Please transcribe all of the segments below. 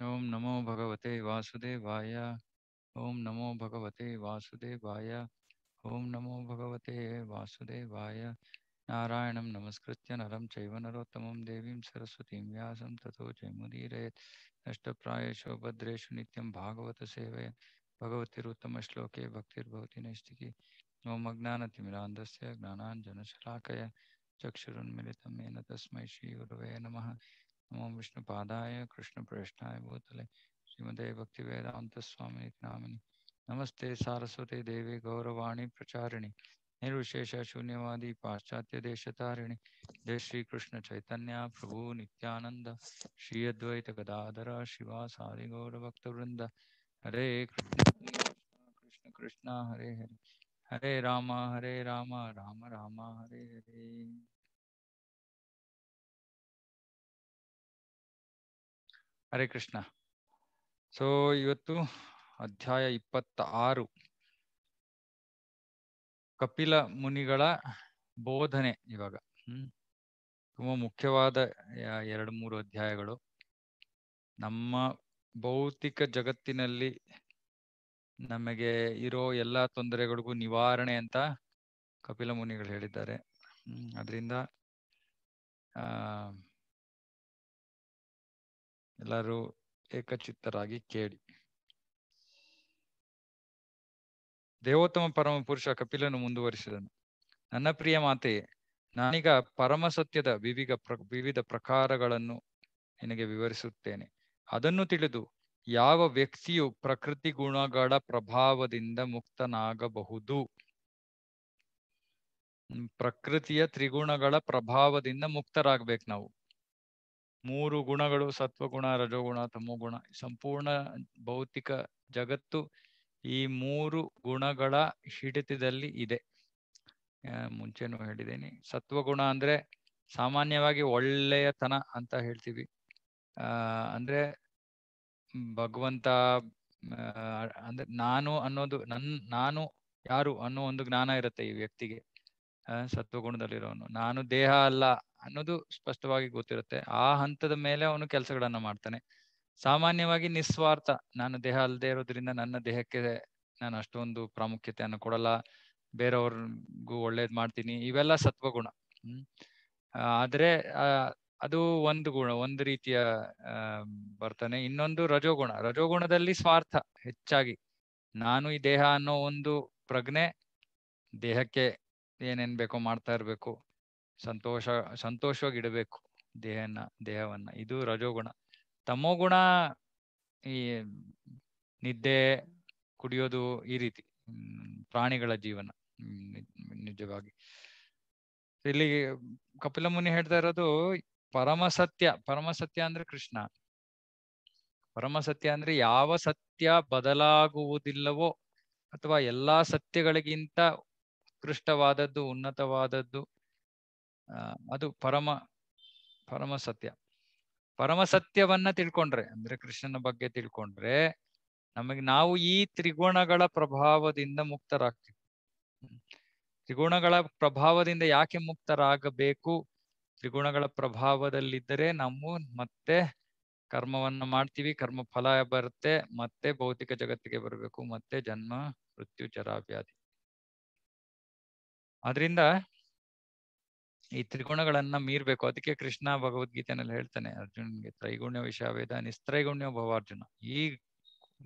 ओम नमो भगवते वासुदेवाय ओम नमो भगवते वासुदेवाय ओम नमो भगवते वासुदेवाय नारायण नमस्कृत नरम चैव नरोत्तमं देवीं सरस्वतीं व्यासं ततो जयमुदीरयेत् नष्टप्रायेषु भद्रेषु नित्यं भागवतसेवय भगवतिरुत्तमश्लोके भक्तिर्भवति भक्तिर्भवती ॐ ओम ज्ञानाञ्जनशलाकय चक्षुरुन्मिलितं येन तस्म श्रीगुरव नमः नमो कृष्ण प्रेष्ठाय भूतले श्रीमदे स्वामी नामिनि नमस्ते सारस्वते देवे गौरवाणी प्रचारिणि निर्विशेष शून्यवादी पाश्चात्य देशतारिणि जय श्री कृष्ण चैतन्य प्रभु नित्यानंद श्री अद्वैत गदाधर शिवा सारि गौर भक्त वृंद हरे कृष्ण कृष्ण हरे हरे हरे राम हरे राम राम राम हरे हरे ಹರೇ ಕೃಷ್ಣ ಸೊ ಇವತ್ತು ಅಧ್ಯಾಯ ಇಪ್ಪತ್ತ ಆರು ಕಪಿಲ ಮುನಿಗಳ ಬೋಧನೆ ಇವಾಗ ಹ್ಮ್ ತುಂಬಾ ಮುಖ್ಯವಾದ ಎರಡು ಮೂರು ಅಧ್ಯಾಯಗಳು ನಮ್ಮ ಭೌತಿಕ ಜಗತ್ತಿನಲ್ಲಿ ನಮಗೆ ಇರೋ ಎಲ್ಲಾ ತೊಂದರೆಗಳಿಗೂ ನಿವಾರಣೆ ಅಂತ ಕಪಿಲ ಮುನಿಗಳು ಹೇಳಿದ್ದಾರೆ ಅದರಿಂದ ಆ ಎಲ್ಲರೂ ಏಕಚಿತ್ತರಾಗಿ ಕೇಳಿ ದೇವೋತ್ತಮ ಪರಮ ಪುರುಷ ಕಪಿಲನು ಮುಂದುವರಿಸಿದನು ನನ್ನ ಪ್ರಿಯ ಮಾತೆ ನಾನೀಗ ಪರಮ ಸತ್ಯದ ವಿವಿಧ ವಿವಿಧ ಪ್ರಕಾರಗಳನ್ನು ನಿನಗೆ ವಿವರಿಸುತ್ತೇನೆ ಅದನ್ನು ತಿಳಿದು ಯಾವ ವ್ಯಕ್ತಿಯು ಪ್ರಕೃತಿ ಗುಣಗಳ ಪ್ರಭಾವದಿಂದ ಮುಕ್ತನಾಗಬಹುದು ಪ್ರಕೃತಿಯ ತ್ರಿಗುಣಗಳ ಪ್ರಭಾವದಿಂದ ಮುಕ್ತರಾಗ್ಬೇಕು ನಾವು ಮೂರು ಗುಣಗಳು ಸತ್ವಗುಣ ರಜೋಗುಣ ತಮೋಗುಣ ಸಂಪೂರ್ಣ ಭೌತಿಕ ಜಗತ್ತು ಈ ಮೂರು ಗುಣಗಳ ಹಿಡಿತದಲ್ಲಿ ಇದೆ ಮುಂಚೆನೂ ಹೇಳಿದ್ದೀನಿ ಸತ್ವಗುಣ ಅಂದ್ರೆ ಸಾಮಾನ್ಯವಾಗಿ ಒಳ್ಳೆಯತನ ಅಂತ ಹೇಳ್ತೀವಿ ಆ ಅಂದ್ರೆ ಭಗವಂತ ಅಂದ್ರೆ ನಾನು ಅನ್ನೋದು ನನ್ ನಾನು ಯಾರು ಅನ್ನೋ ಒಂದು ಜ್ಞಾನ ಇರುತ್ತೆ ಈ ವ್ಯಕ್ತಿಗೆ ಸತ್ವಗುಣದಲ್ಲಿರೋನು ನಾನು ದೇಹ ಅಲ್ಲ ಅನ್ನೋದು ಸ್ಪಷ್ಟವಾಗಿ ಗೊತ್ತಿರುತ್ತೆ ಆ ಹಂತದ ಮೇಲೆ ಅವನು ಕೆಲಸಗಳನ್ನ ಮಾಡ್ತಾನೆ ಸಾಮಾನ್ಯವಾಗಿ ನಿಸ್ವಾರ್ಥ ನಾನು ದೇಹ ಅಲ್ಲದೆ ಇರೋದ್ರಿಂದ ನನ್ನ ದೇಹಕ್ಕೆ ನಾನು ಅಷ್ಟೊಂದು ಪ್ರಾಮುಖ್ಯತೆಯನ್ನು ಕೊಡಲ್ಲ ಬೇರೆಯವ್ರಿಗೂ ಒಳ್ಳೇದ್ ಮಾಡ್ತೀನಿ ಇವೆಲ್ಲ ಸತ್ವಗುಣ ಹ್ಮ್ ಆದ್ರೆ ಅದು ಒಂದು ಗುಣ ಒಂದು ರೀತಿಯ ಬರ್ತಾನೆ ಇನ್ನೊಂದು ರಜೋಗುಣ ರಜೋಗುಣದಲ್ಲಿ ಸ್ವಾರ್ಥ ಹೆಚ್ಚಾಗಿ ನಾನು ಈ ದೇಹ ಅನ್ನೋ ಒಂದು ಪ್ರಜ್ಞೆ ದೇಹಕ್ಕೆ ಏನೇನ್ ಬೇಕೋ ಮಾಡ್ತಾ ಇರ್ಬೇಕು ಸಂತೋಷ ಸಂತೋಷವಾಗಿ ಇಡಬೇಕು ದೇಹನ ದೇಹವನ್ನ ಇದು ರಜೋಗುಣ ತಮೋಗುಣ ಈ ನಿದ್ದೆ ಕುಡಿಯೋದು ಈ ರೀತಿ ಪ್ರಾಣಿಗಳ ಜೀವನ ನಿಜವಾಗಿ ಇಲ್ಲಿ ಕಪಿಲ ಮುನಿ ಹೇಳ್ತಾ ಇರೋದು ಪರಮಸತ್ಯ ಪರಮಸತ್ಯ ಅಂದ್ರೆ ಕೃಷ್ಣ ಪರಮಸತ್ಯ ಅಂದ್ರೆ ಯಾವ ಸತ್ಯ ಬದಲಾಗುವುದಿಲ್ಲವೋ ಅಥವಾ ಎಲ್ಲಾ ಸತ್ಯಗಳಿಗಿಂತ ಉತ್ಕೃಷ್ಟವಾದದ್ದು ಉನ್ನತವಾದದ್ದು ಅದು ಪರಮ ಪರಮ ಸತ್ಯ ಪರಮ ಸತ್ಯವನ್ನ ತಿಳ್ಕೊಂಡ್ರೆ ಅಂದ್ರೆ ಕೃಷ್ಣನ ಬಗ್ಗೆ ತಿಳ್ಕೊಂಡ್ರೆ ನಮಗೆ ನಾವು ಈ ತ್ರಿಗುಣಗಳ ಪ್ರಭಾವದಿಂದ ಮುಕ್ತರಾಗ್ತೀವಿ ತ್ರಿಗುಣಗಳ ಪ್ರಭಾವದಿಂದ ಯಾಕೆ ಮುಕ್ತರಾಗಬೇಕು ತ್ರಿಗುಣಗಳ ಪ್ರಭಾವದಲ್ಲಿದ್ದರೆ ನಾವು ಮತ್ತೆ ಕರ್ಮವನ್ನ ಮಾಡ್ತೀವಿ ಕರ್ಮ ಫಲ ಬರುತ್ತೆ ಮತ್ತೆ ಭೌತಿಕ ಜಗತ್ತಿಗೆ ಬರಬೇಕು ಮತ್ತೆ ಜನ್ಮ ಮೃತ್ಯು ಜರಾವ್ಯಾಧಿ ಆದ್ರಿಂದ ಈ ತ್ರಿಗುಣಗಳನ್ನ ಮೀರ್ಬೇಕು ಅದಕ್ಕೆ ಕೃಷ್ಣ ಭಗವದ್ಗೀತೆನಲ್ಲಿ ಹೇಳ್ತಾನೆ ಅರ್ಜುನ್ಗೆ ತ್ರೈಗುಣ್ಯ ವಿಷ ವೇದ ನಿಸ್ತ್ರೈಗುಣ್ಯ ಭವ ಅರ್ಜುನ ಈ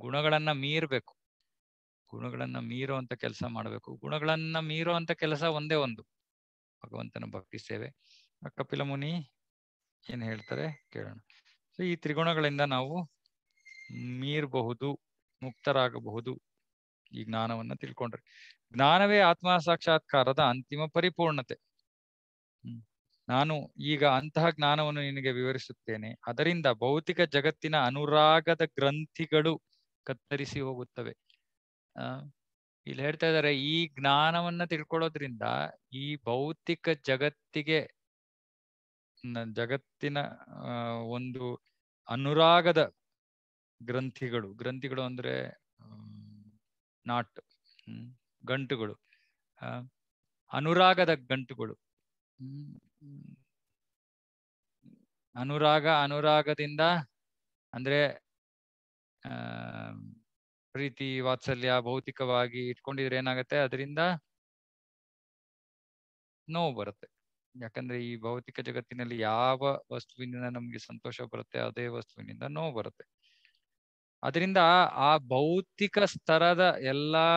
ಗುಣಗಳನ್ನ ಮೀರ್ಬೇಕು ಗುಣಗಳನ್ನ ಮೀರೋ ಅಂತ ಕೆಲಸ ಮಾಡಬೇಕು ಗುಣಗಳನ್ನ ಮೀರೋ ಅಂತ ಕೆಲಸ ಒಂದೇ ಒಂದು ಭಗವಂತನ ಭಕ್ತಿ ಸೇವೆ ಕಪಿಲ ಮುನಿ ಏನ್ ಹೇಳ್ತಾರೆ ಕೇಳೋಣ ಸೊ ಈ ತ್ರಿಗುಣಗಳಿಂದ ನಾವು ಮೀರಬಹುದು ಮುಕ್ತರಾಗಬಹುದು ಈ ಜ್ಞಾನವನ್ನ ತಿಳ್ಕೊಂಡ್ರೆ ಜ್ಞಾನವೇ ಆತ್ಮ ಸಾಕ್ಷಾತ್ಕಾರದ ಅಂತಿಮ ಪರಿಪೂರ್ಣತೆ ನಾನು ಈಗ ಅಂತಹ ಜ್ಞಾನವನ್ನು ನಿನಗೆ ವಿವರಿಸುತ್ತೇನೆ ಅದರಿಂದ ಭೌತಿಕ ಜಗತ್ತಿನ ಅನುರಾಗದ ಗ್ರಂಥಿಗಳು ಕತ್ತರಿಸಿ ಹೋಗುತ್ತವೆ ಆ ಇಲ್ಲಿ ಹೇಳ್ತಾ ಇದ್ದಾರೆ ಈ ಜ್ಞಾನವನ್ನ ತಿಳ್ಕೊಳ್ಳೋದ್ರಿಂದ ಈ ಭೌತಿಕ ಜಗತ್ತಿಗೆ ಜಗತ್ತಿನ ಒಂದು ಅನುರಾಗದ ಗ್ರಂಥಿಗಳು ಗ್ರಂಥಿಗಳು ಅಂದ್ರೆ ನಾಟ್ ಗಂಟುಗಳು ಅನುರಾಗದ ಗಂಟುಗಳು ಅನುರಾಗ ಅನುರಾಗದಿಂದ ಅಂದ್ರೆ ಪ್ರೀತಿ ವಾತ್ಸಲ್ಯ ಭೌತಿಕವಾಗಿ ಇಟ್ಕೊಂಡಿದ್ರೆ ಏನಾಗುತ್ತೆ ಅದರಿಂದ ನೋವು ಬರುತ್ತೆ ಯಾಕಂದ್ರೆ ಈ ಭೌತಿಕ ಜಗತ್ತಿನಲ್ಲಿ ಯಾವ ವಸ್ತುವಿನಿಂದ ನಮ್ಗೆ ಸಂತೋಷ ಬರುತ್ತೆ ಅದೇ ವಸ್ತುವಿನಿಂದ ನೋವು ಬರುತ್ತೆ ಅದರಿಂದ ಆ ಭೌತಿಕ ಸ್ತರದ ಎಲ್ಲಾ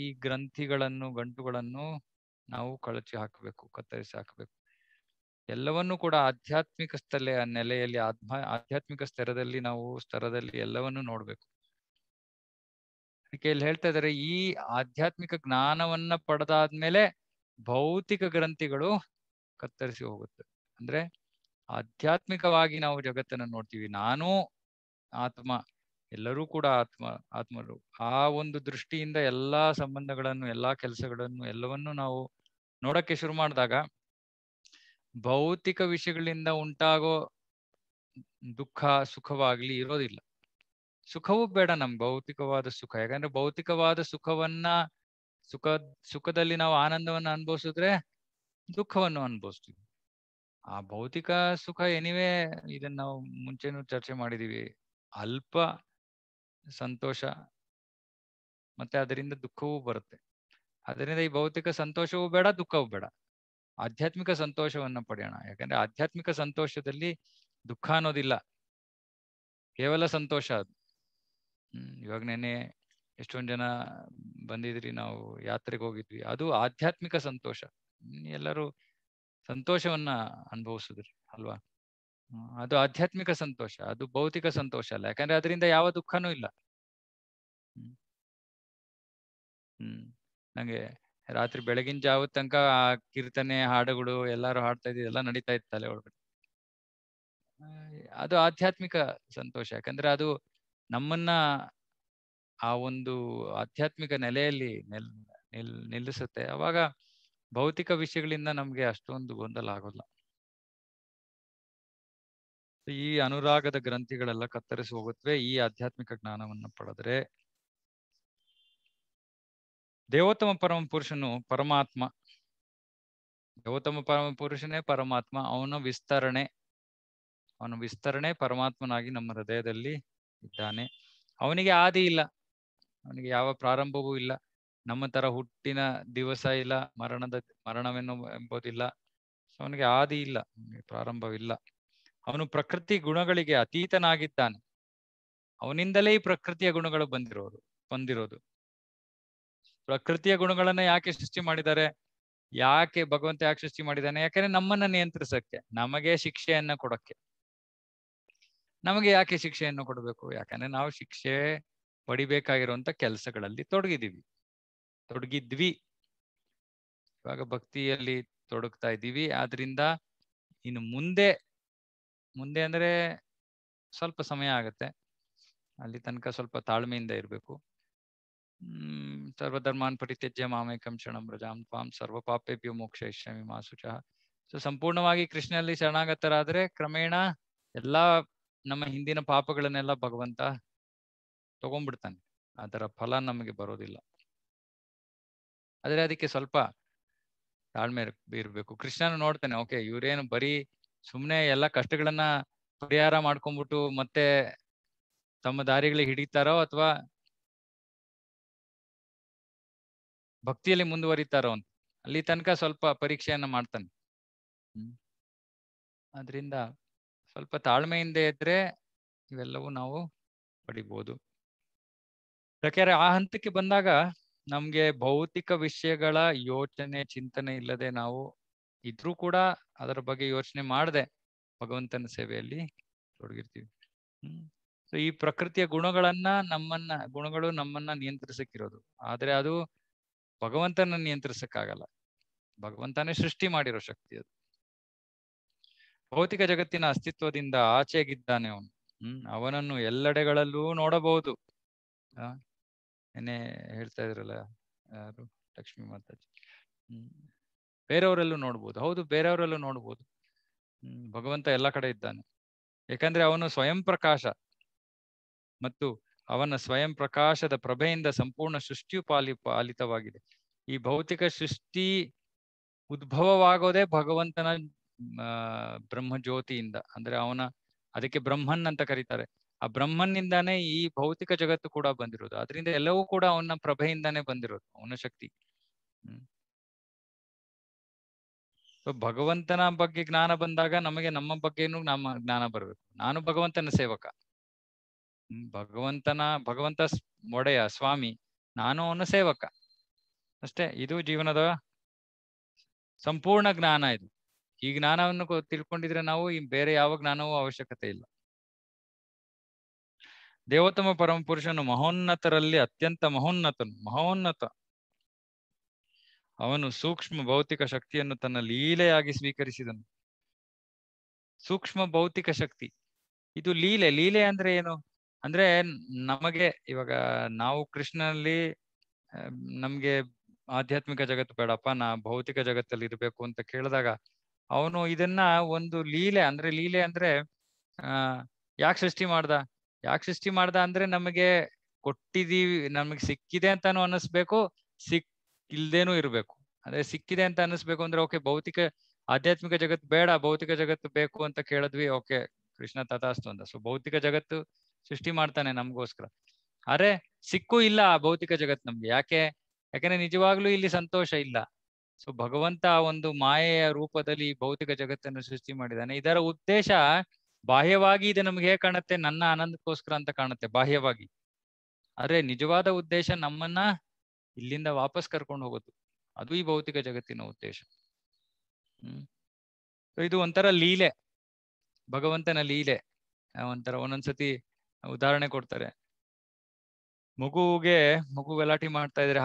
ಈ ಗ್ರಂಥಿಗಳನ್ನು ಗಂಟುಗಳನ್ನು ನಾವು ಕಳಚಿ ಹಾಕಬೇಕು ಕತ್ತರಿಸಿ ಹಾಕಬೇಕು ಎಲ್ಲವನ್ನೂ ಕೂಡ ಆಧ್ಯಾತ್ಮಿಕ ಸ್ಥಲೆ ನೆಲೆಯಲ್ಲಿ ಆತ್ಮ ಆಧ್ಯಾತ್ಮಿಕ ಸ್ತರದಲ್ಲಿ ನಾವು ಸ್ತರದಲ್ಲಿ ಎಲ್ಲವನ್ನೂ ನೋಡ್ಬೇಕು ಅದಕ್ಕೆ ಇಲ್ಲಿ ಹೇಳ್ತಾ ಇದಾರೆ ಈ ಆಧ್ಯಾತ್ಮಿಕ ಜ್ಞಾನವನ್ನ ಪಡೆದಾದ್ಮೇಲೆ ಭೌತಿಕ ಗ್ರಂಥಿಗಳು ಕತ್ತರಿಸಿ ಹೋಗುತ್ತೆ ಅಂದ್ರೆ ಆಧ್ಯಾತ್ಮಿಕವಾಗಿ ನಾವು ಜಗತ್ತನ್ನು ನೋಡ್ತೀವಿ ನಾನು ಆತ್ಮ ಎಲ್ಲರೂ ಕೂಡ ಆತ್ಮ ಆತ್ಮರು ಆ ಒಂದು ದೃಷ್ಟಿಯಿಂದ ಎಲ್ಲಾ ಸಂಬಂಧಗಳನ್ನು ಎಲ್ಲಾ ಕೆಲಸಗಳನ್ನು ಎಲ್ಲವನ್ನೂ ನಾವು ನೋಡಕ್ಕೆ ಶುರು ಮಾಡಿದಾಗ ಭೌತಿಕ ವಿಷಯಗಳಿಂದ ಉಂಟಾಗೋ ದುಃಖ ಸುಖವಾಗ್ಲಿ ಇರೋದಿಲ್ಲ ಸುಖವೂ ಬೇಡ ನಮ್ ಭೌತಿಕವಾದ ಸುಖ ಯಾಕಂದ್ರೆ ಭೌತಿಕವಾದ ಸುಖವನ್ನ ಸುಖ ಸುಖದಲ್ಲಿ ನಾವು ಆನಂದವನ್ನ ಅನುಭವಿಸಿದ್ರೆ ದುಃಖವನ್ನು ಅನುಭವಿಸ್ತೀವಿ ಆ ಭೌತಿಕ ಸುಖ ಎನಿವೆ ಇದನ್ನ ನಾವು ಮುಂಚೆನೂ ಚರ್ಚೆ ಮಾಡಿದೀವಿ ಅಲ್ಪ ಸಂತೋಷ ಮತ್ತೆ ಅದರಿಂದ ದುಃಖವೂ ಬರುತ್ತೆ ಅದರಿಂದ ಈ ಭೌತಿಕ ಸಂತೋಷವೂ ಬೇಡ ದುಃಖವೂ ಬೇಡ ಆಧ್ಯಾತ್ಮಿಕ ಸಂತೋಷವನ್ನ ಪಡೆಯೋಣ ಯಾಕಂದ್ರೆ ಆಧ್ಯಾತ್ಮಿಕ ಸಂತೋಷದಲ್ಲಿ ದುಃಖ ಅನ್ನೋದಿಲ್ಲ ಕೇವಲ ಸಂತೋಷ ಅದು ಹ್ಮ್ ಇವಾಗ ನೆನೆ ಎಷ್ಟೊಂದ್ ಜನ ಬಂದಿದ್ರಿ ನಾವು ಯಾತ್ರೆಗೆ ಹೋಗಿದ್ವಿ ಅದು ಆಧ್ಯಾತ್ಮಿಕ ಸಂತೋಷ ಎಲ್ಲರೂ ಸಂತೋಷವನ್ನ ಅನುಭವಿಸಿದ್ರಿ ಅಲ್ವಾ ಅದು ಆಧ್ಯಾತ್ಮಿಕ ಸಂತೋಷ ಅದು ಭೌತಿಕ ಸಂತೋಷ ಅಲ್ಲ ಯಾಕಂದ್ರೆ ಅದರಿಂದ ಯಾವ ದುಃಖನೂ ಇಲ್ಲ ಹ್ಮ್ ಹ್ಮ್ ನಂಗೆ ರಾತ್ರಿ ಬೆಳಗಿನ ಜಾವ ತನಕ ಆ ಕೀರ್ತನೆ ಹಾಡುಗಳು ಎಲ್ಲಾರು ಹಾಡ್ತಾ ಇದ್ದಿದ್ದೆಲ್ಲ ಎಲ್ಲ ನಡೀತಾ ಇತ್ತು ತಲೆ ಒಳಗಡೆ ಅದು ಆಧ್ಯಾತ್ಮಿಕ ಸಂತೋಷ ಯಾಕಂದ್ರೆ ಅದು ನಮ್ಮನ್ನ ಆ ಒಂದು ಆಧ್ಯಾತ್ಮಿಕ ನೆಲೆಯಲ್ಲಿ ನಿಲ್ ನಿಲ್ ನಿಲ್ಲಿಸುತ್ತೆ ಅವಾಗ ಭೌತಿಕ ವಿಷಯಗಳಿಂದ ನಮ್ಗೆ ಅಷ್ಟೊಂದು ಗೊಂದಲ ಆಗೋಲ್ಲ ಈ ಅನುರಾಗದ ಗ್ರಂಥಿಗಳೆಲ್ಲ ಕತ್ತರಿಸಿ ಹೋಗುತ್ತವೆ ಈ ಆಧ್ಯಾತ್ಮಿಕ ಜ್ಞಾನವನ್ನ ಪಡೆದ್ರೆ ದೇವೋತ್ತಮ ಪರಮ ಪುರುಷನು ಪರಮಾತ್ಮ ದೇವೋತ್ತಮ ಪರಮ ಪುರುಷನೇ ಪರಮಾತ್ಮ ಅವನ ವಿಸ್ತರಣೆ ಅವನ ವಿಸ್ತರಣೆ ಪರಮಾತ್ಮನಾಗಿ ನಮ್ಮ ಹೃದಯದಲ್ಲಿ ಇದ್ದಾನೆ ಅವನಿಗೆ ಆದಿ ಇಲ್ಲ ಅವನಿಗೆ ಯಾವ ಪ್ರಾರಂಭವೂ ಇಲ್ಲ ನಮ್ಮ ತರ ಹುಟ್ಟಿನ ದಿವಸ ಇಲ್ಲ ಮರಣದ ಮರಣವೆನ್ನು ಎಂಬುದಿಲ್ಲ ಅವನಿಗೆ ಆದಿ ಇಲ್ಲ ಪ್ರಾರಂಭವಿಲ್ಲ ಅವನು ಪ್ರಕೃತಿ ಗುಣಗಳಿಗೆ ಅತೀತನಾಗಿದ್ದಾನೆ ಅವನಿಂದಲೇ ಈ ಪ್ರಕೃತಿಯ ಗುಣಗಳು ಬಂದಿರೋದು ಬಂದಿರೋದು ಪ್ರಕೃತಿಯ ಗುಣಗಳನ್ನ ಯಾಕೆ ಸೃಷ್ಟಿ ಮಾಡಿದ್ದಾರೆ ಯಾಕೆ ಭಗವಂತ ಯಾಕೆ ಸೃಷ್ಟಿ ಮಾಡಿದ್ದಾನೆ ಯಾಕಂದ್ರೆ ನಮ್ಮನ್ನ ನಿಯಂತ್ರಿಸಕ್ಕೆ ನಮಗೆ ಶಿಕ್ಷೆಯನ್ನ ಕೊಡಕ್ಕೆ ನಮಗೆ ಯಾಕೆ ಶಿಕ್ಷೆಯನ್ನು ಕೊಡಬೇಕು ಯಾಕಂದ್ರೆ ನಾವು ಶಿಕ್ಷೆ ಪಡಿಬೇಕಾಗಿರುವಂತ ಕೆಲಸಗಳಲ್ಲಿ ತೊಡಗಿದೀವಿ ತೊಡಗಿದ್ವಿ ಇವಾಗ ಭಕ್ತಿಯಲ್ಲಿ ತೊಡಗ್ತಾ ಇದ್ದೀವಿ ಆದ್ರಿಂದ ಇನ್ನು ಮುಂದೆ ಮುಂದೆ ಅಂದ್ರೆ ಸ್ವಲ್ಪ ಸಮಯ ಆಗತ್ತೆ ಅಲ್ಲಿ ತನಕ ಸ್ವಲ್ಪ ತಾಳ್ಮೆಯಿಂದ ಇರಬೇಕು ಸರ್ವಧರ್ಮಾನ್ ಪರಿತ್ಯಜ್ಯ ಮಾಮೇಕಂ ಶರಣಂ ರಜಾಂ ತ್ವಾಂ ಸರ್ವಪಾಪೇಭ್ಯೋ ಮೋಕ್ಷಯಿಷ್ಯಾಮಿ ಮಾ ಶುಚಃ ಸೊ ಸಂಪೂರ್ಣವಾಗಿ ಕೃಷ್ಣನಲ್ಲಿ ಶರಣಾಗತರಾದ್ರೆ ಕ್ರಮೇಣ ಎಲ್ಲಾ ನಮ್ಮ ಹಿಂದಿನ ಪಾಪಗಳನ್ನೆಲ್ಲ ಭಗವಂತ ತಗೊಂಡ್ಬಿಡ್ತಾನೆ ಅದರ ಫಲ ನಮಗೆ ಬರೋದಿಲ್ಲ ಆದ್ರೆ ಅದಕ್ಕೆ ಸ್ವಲ್ಪ ತಾಳ್ಮೆ ಬೀರ್ಬೇಕು ಕೃಷ್ಣನ ನೋಡ್ತಾನೆ ಓಕೆ ಇವ್ರೇನು ಬರೀ ಸುಮ್ನೆ ಎಲ್ಲಾ ಕಷ್ಟಗಳನ್ನ ಪರಿಹಾರ ಮಾಡ್ಕೊಂಡ್ಬಿಟ್ಟು ಮತ್ತೆ ತಮ್ಮ ದಾರಿಗಳಿಗೆ ಹಿಡಿತಾರೋ ಅಥವಾ ಭಕ್ತಿಯಲ್ಲಿ ಮುಂದುವರಿತಾರೋ ಅಂತ ಅಲ್ಲಿ ತನಕ ಸ್ವಲ್ಪ ಪರೀಕ್ಷೆಯನ್ನ ಮಾಡ್ತಾನೆ ಹ್ಮ್ ಅದರಿಂದ ಸ್ವಲ್ಪ ತಾಳ್ಮೆಯಿಂದ ಇದ್ರೆ ಇವೆಲ್ಲವೂ ನಾವು ಪಡಿಬಹುದು ಯಾಕೆಂದ್ರೆ ಆ ಹಂತಕ್ಕೆ ಬಂದಾಗ ನಮ್ಗೆ ಭೌತಿಕ ವಿಷಯಗಳ ಯೋಚನೆ ಚಿಂತನೆ ಇಲ್ಲದೆ ನಾವು ಇದ್ರೂ ಕೂಡ ಅದರ ಬಗ್ಗೆ ಯೋಚನೆ ಮಾಡದೆ ಭಗವಂತನ ಸೇವೆಯಲ್ಲಿ ತೊಡಗಿರ್ತೀವಿ ಹ್ಮ್ ಸೊ ಈ ಪ್ರಕೃತಿಯ ಗುಣಗಳನ್ನ ನಮ್ಮನ್ನ ಗುಣಗಳು ನಮ್ಮನ್ನ ನಿಯಂತ್ರಿಸಕ್ಕಿರೋದು ಆದ್ರೆ ಅದು ಭಗವಂತನ ನಿಯಂತ್ರಿಸಕ್ಕಾಗಲ್ಲ ಭಗವಂತನೇ ಸೃಷ್ಟಿ ಮಾಡಿರೋ ಶಕ್ತಿ ಅದು ಭೌತಿಕ ಜಗತ್ತಿನ ಅಸ್ತಿತ್ವದಿಂದ ಆಚೆಗಿದ್ದಾನೆ ಅವನು ಹ್ಮ್ ಅವನನ್ನು ಎಲ್ಲೆಡೆಗಳಲ್ಲೂ ನೋಡಬಹುದು ಆ ಏನೇ ಹೇಳ್ತಾ ಇದ್ರಲ್ಲ ಯಾರು ಲಕ್ಷ್ಮೀ ಮಾತಾಜಿ ಹ್ಮ್ ಬೇರೆಯವರಲ್ಲೂ ನೋಡ್ಬೋದು ಹೌದು ಬೇರೆಯವರಲ್ಲೂ ನೋಡ್ಬೋದು ಹ್ಮ್ ಭಗವಂತ ಎಲ್ಲ ಕಡೆ ಇದ್ದಾನೆ ಯಾಕಂದ್ರೆ ಅವನು ಸ್ವಯಂ ಪ್ರಕಾಶ ಮತ್ತು ಅವನ ಸ್ವಯಂ ಪ್ರಕಾಶದ ಪ್ರಭೆಯಿಂದ ಸಂಪೂರ್ಣ ಸೃಷ್ಟಿಯು ಪಾಲಿ ಪಾಲಿತವಾಗಿದೆ ಈ ಭೌತಿಕ ಸೃಷ್ಟಿ ಉದ್ಭವವಾಗೋದೇ ಭಗವಂತನ ಬ್ರಹ್ಮ ಜ್ಯೋತಿಯಿಂದ ಅಂದ್ರೆ ಅವನ ಅದಕ್ಕೆ ಬ್ರಹ್ಮನ್ ಅಂತ ಕರೀತಾರೆ ಆ ಬ್ರಹ್ಮನಿಂದಾನೇ ಈ ಭೌತಿಕ ಜಗತ್ತು ಕೂಡ ಬಂದಿರೋದು ಅದರಿಂದ ಎಲ್ಲವೂ ಕೂಡ ಅವನ ಪ್ರಭೆಯಿಂದಾನೇ ಬಂದಿರೋದು ಅವನ ಶಕ್ತಿ ಹ್ಮ್ ಭಗವಂತನ ಬಗ್ಗೆ ಜ್ಞಾನ ಬಂದಾಗ ನಮಗೆ ನಮ್ಮ ಬಗ್ಗೆನೂ ನಮ್ಮ ಜ್ಞಾನ ಬರಬೇಕು ನಾನು ಭಗವಂತನ ಸೇವಕ ಭಗವಂತನ ಭಗವಂತ ಒಡೆಯ ಸ್ವಾಮಿ ನಾನು ಅವನ ಸೇವಕ ಅಷ್ಟೇ ಇದು ಜೀವನದ ಸಂಪೂರ್ಣ ಜ್ಞಾನ ಇದು ಈ ಜ್ಞಾನವನ್ನು ತಿಳ್ಕೊಂಡಿದ್ರೆ ನಾವು ಬೇರೆ ಯಾವ ಜ್ಞಾನವೂ ಅವಶ್ಯಕತೆ ಇಲ್ಲ ದೇವೋತ್ತಮ ಪರಮ ಪುರುಷನು ಮಹೋನ್ನತರಲ್ಲಿ ಅತ್ಯಂತ ಮಹೋನ್ನತನು ಮಹೋನ್ನತ ಅವನು ಸೂಕ್ಷ್ಮ ಭೌತಿಕ ಶಕ್ತಿಯನ್ನು ತನ್ನ ಲೀಲೆಯಾಗಿ ಸ್ವೀಕರಿಸಿದನು ಸೂಕ್ಷ್ಮ ಭೌತಿಕ ಶಕ್ತಿ ಇದು ಲೀಲೆ ಲೀಲೆ ಅಂದ್ರೆ ಏನು ಅಂದ್ರೆ ನಮಗೆ ಇವಾಗ ನಾವು ಕೃಷ್ಣನಲ್ಲಿ ನಮ್ಗೆ ಆಧ್ಯಾತ್ಮಿಕ ಜಗತ್ತು ಬೇಡಪ್ಪ ನಾ ಭೌತಿಕ ಜಗತ್ತಲ್ಲಿ ಇರ್ಬೇಕು ಅಂತ ಕೇಳಿದಾಗ ಅವನು ಇದನ್ನ ಒಂದು ಲೀಲೆ ಅಂದ್ರೆ ಲೀಲೆ ಅಂದ್ರೆ ಅಹ್ ಯಾಕೆ ಸೃಷ್ಟಿ ಮಾಡ್ದ ಯಾಕೆ ಸೃಷ್ಟಿ ಮಾಡ್ದ ಅಂದ್ರೆ ನಮಗೆ ಕೊಟ್ಟಿದೀವಿ ನಮಗೆ ಸಿಕ್ಕಿದೆ ಅಂತಾನು ಅನ್ನಿಸ್ಬೇಕು ಸಿಕ್ ಇರಬೇಕು ಇರ್ಬೇಕು ಅಂದ್ರೆ ಸಿಕ್ಕಿದೆ ಅಂತ ಅನ್ನಿಸ್ಬೇಕು ಅಂದ್ರೆ ಓಕೆ ಭೌತಿಕ ಆಧ್ಯಾತ್ಮಿಕ ಜಗತ್ತು ಬೇಡ ಭೌತಿಕ ಜಗತ್ತು ಬೇಕು ಅಂತ ಕೇಳಿದ್ವಿ ಓಕೆ ಕೃಷ್ಣ ತಥಾಸ್ತು ಅಂತ ಸೊ ಭೌತಿಕ ಜಗತ್ತು ಸೃಷ್ಟಿ ಮಾಡ್ತಾನೆ ನಮಗೋಸ್ಕರ ಆದ್ರೆ ಸಿಕ್ಕು ಇಲ್ಲ ಆ ಭೌತಿಕ ಜಗತ್ ನಮ್ಗೆ ಯಾಕೆ ಯಾಕಂದ್ರೆ ನಿಜವಾಗ್ಲೂ ಇಲ್ಲಿ ಸಂತೋಷ ಇಲ್ಲ ಸೊ ಭಗವಂತ ಒಂದು ಮಾಯೆಯ ರೂಪದಲ್ಲಿ ಭೌತಿಕ ಜಗತ್ತನ್ನು ಸೃಷ್ಟಿ ಮಾಡಿದಾನೆ ಇದರ ಉದ್ದೇಶ ಬಾಹ್ಯವಾಗಿ ಇದು ನಮ್ಗೆ ಹೇಗೆ ಕಾಣುತ್ತೆ ನನ್ನ ಆನಂದಕ್ಕೋಸ್ಕರ ಅಂತ ಕಾಣುತ್ತೆ ಬಾಹ್ಯವಾಗಿ ಆದ್ರೆ ನಿಜವಾದ ಉದ್ದೇಶ ನಮ್ಮನ್ನ ಇಲ್ಲಿಂದ ವಾಪಸ್ ಕರ್ಕೊಂಡು ಹೋಗೋದು ಅದು ಈ ಭೌತಿಕ ಜಗತ್ತಿನ ಉದ್ದೇಶ ಹ್ಮ್ ಇದು ಒಂಥರ ಲೀಲೆ ಭಗವಂತನ ಲೀಲೆ ಒಂಥರ ಒಂದೊಂದ್ಸತಿ ಉದಾಹರಣೆ ಕೊಡ್ತಾರೆ ಮಗುಗೆ ಮಗು ಗಲಾಟಿ ಮಾಡ್ತಾ ಇದ್ರೆ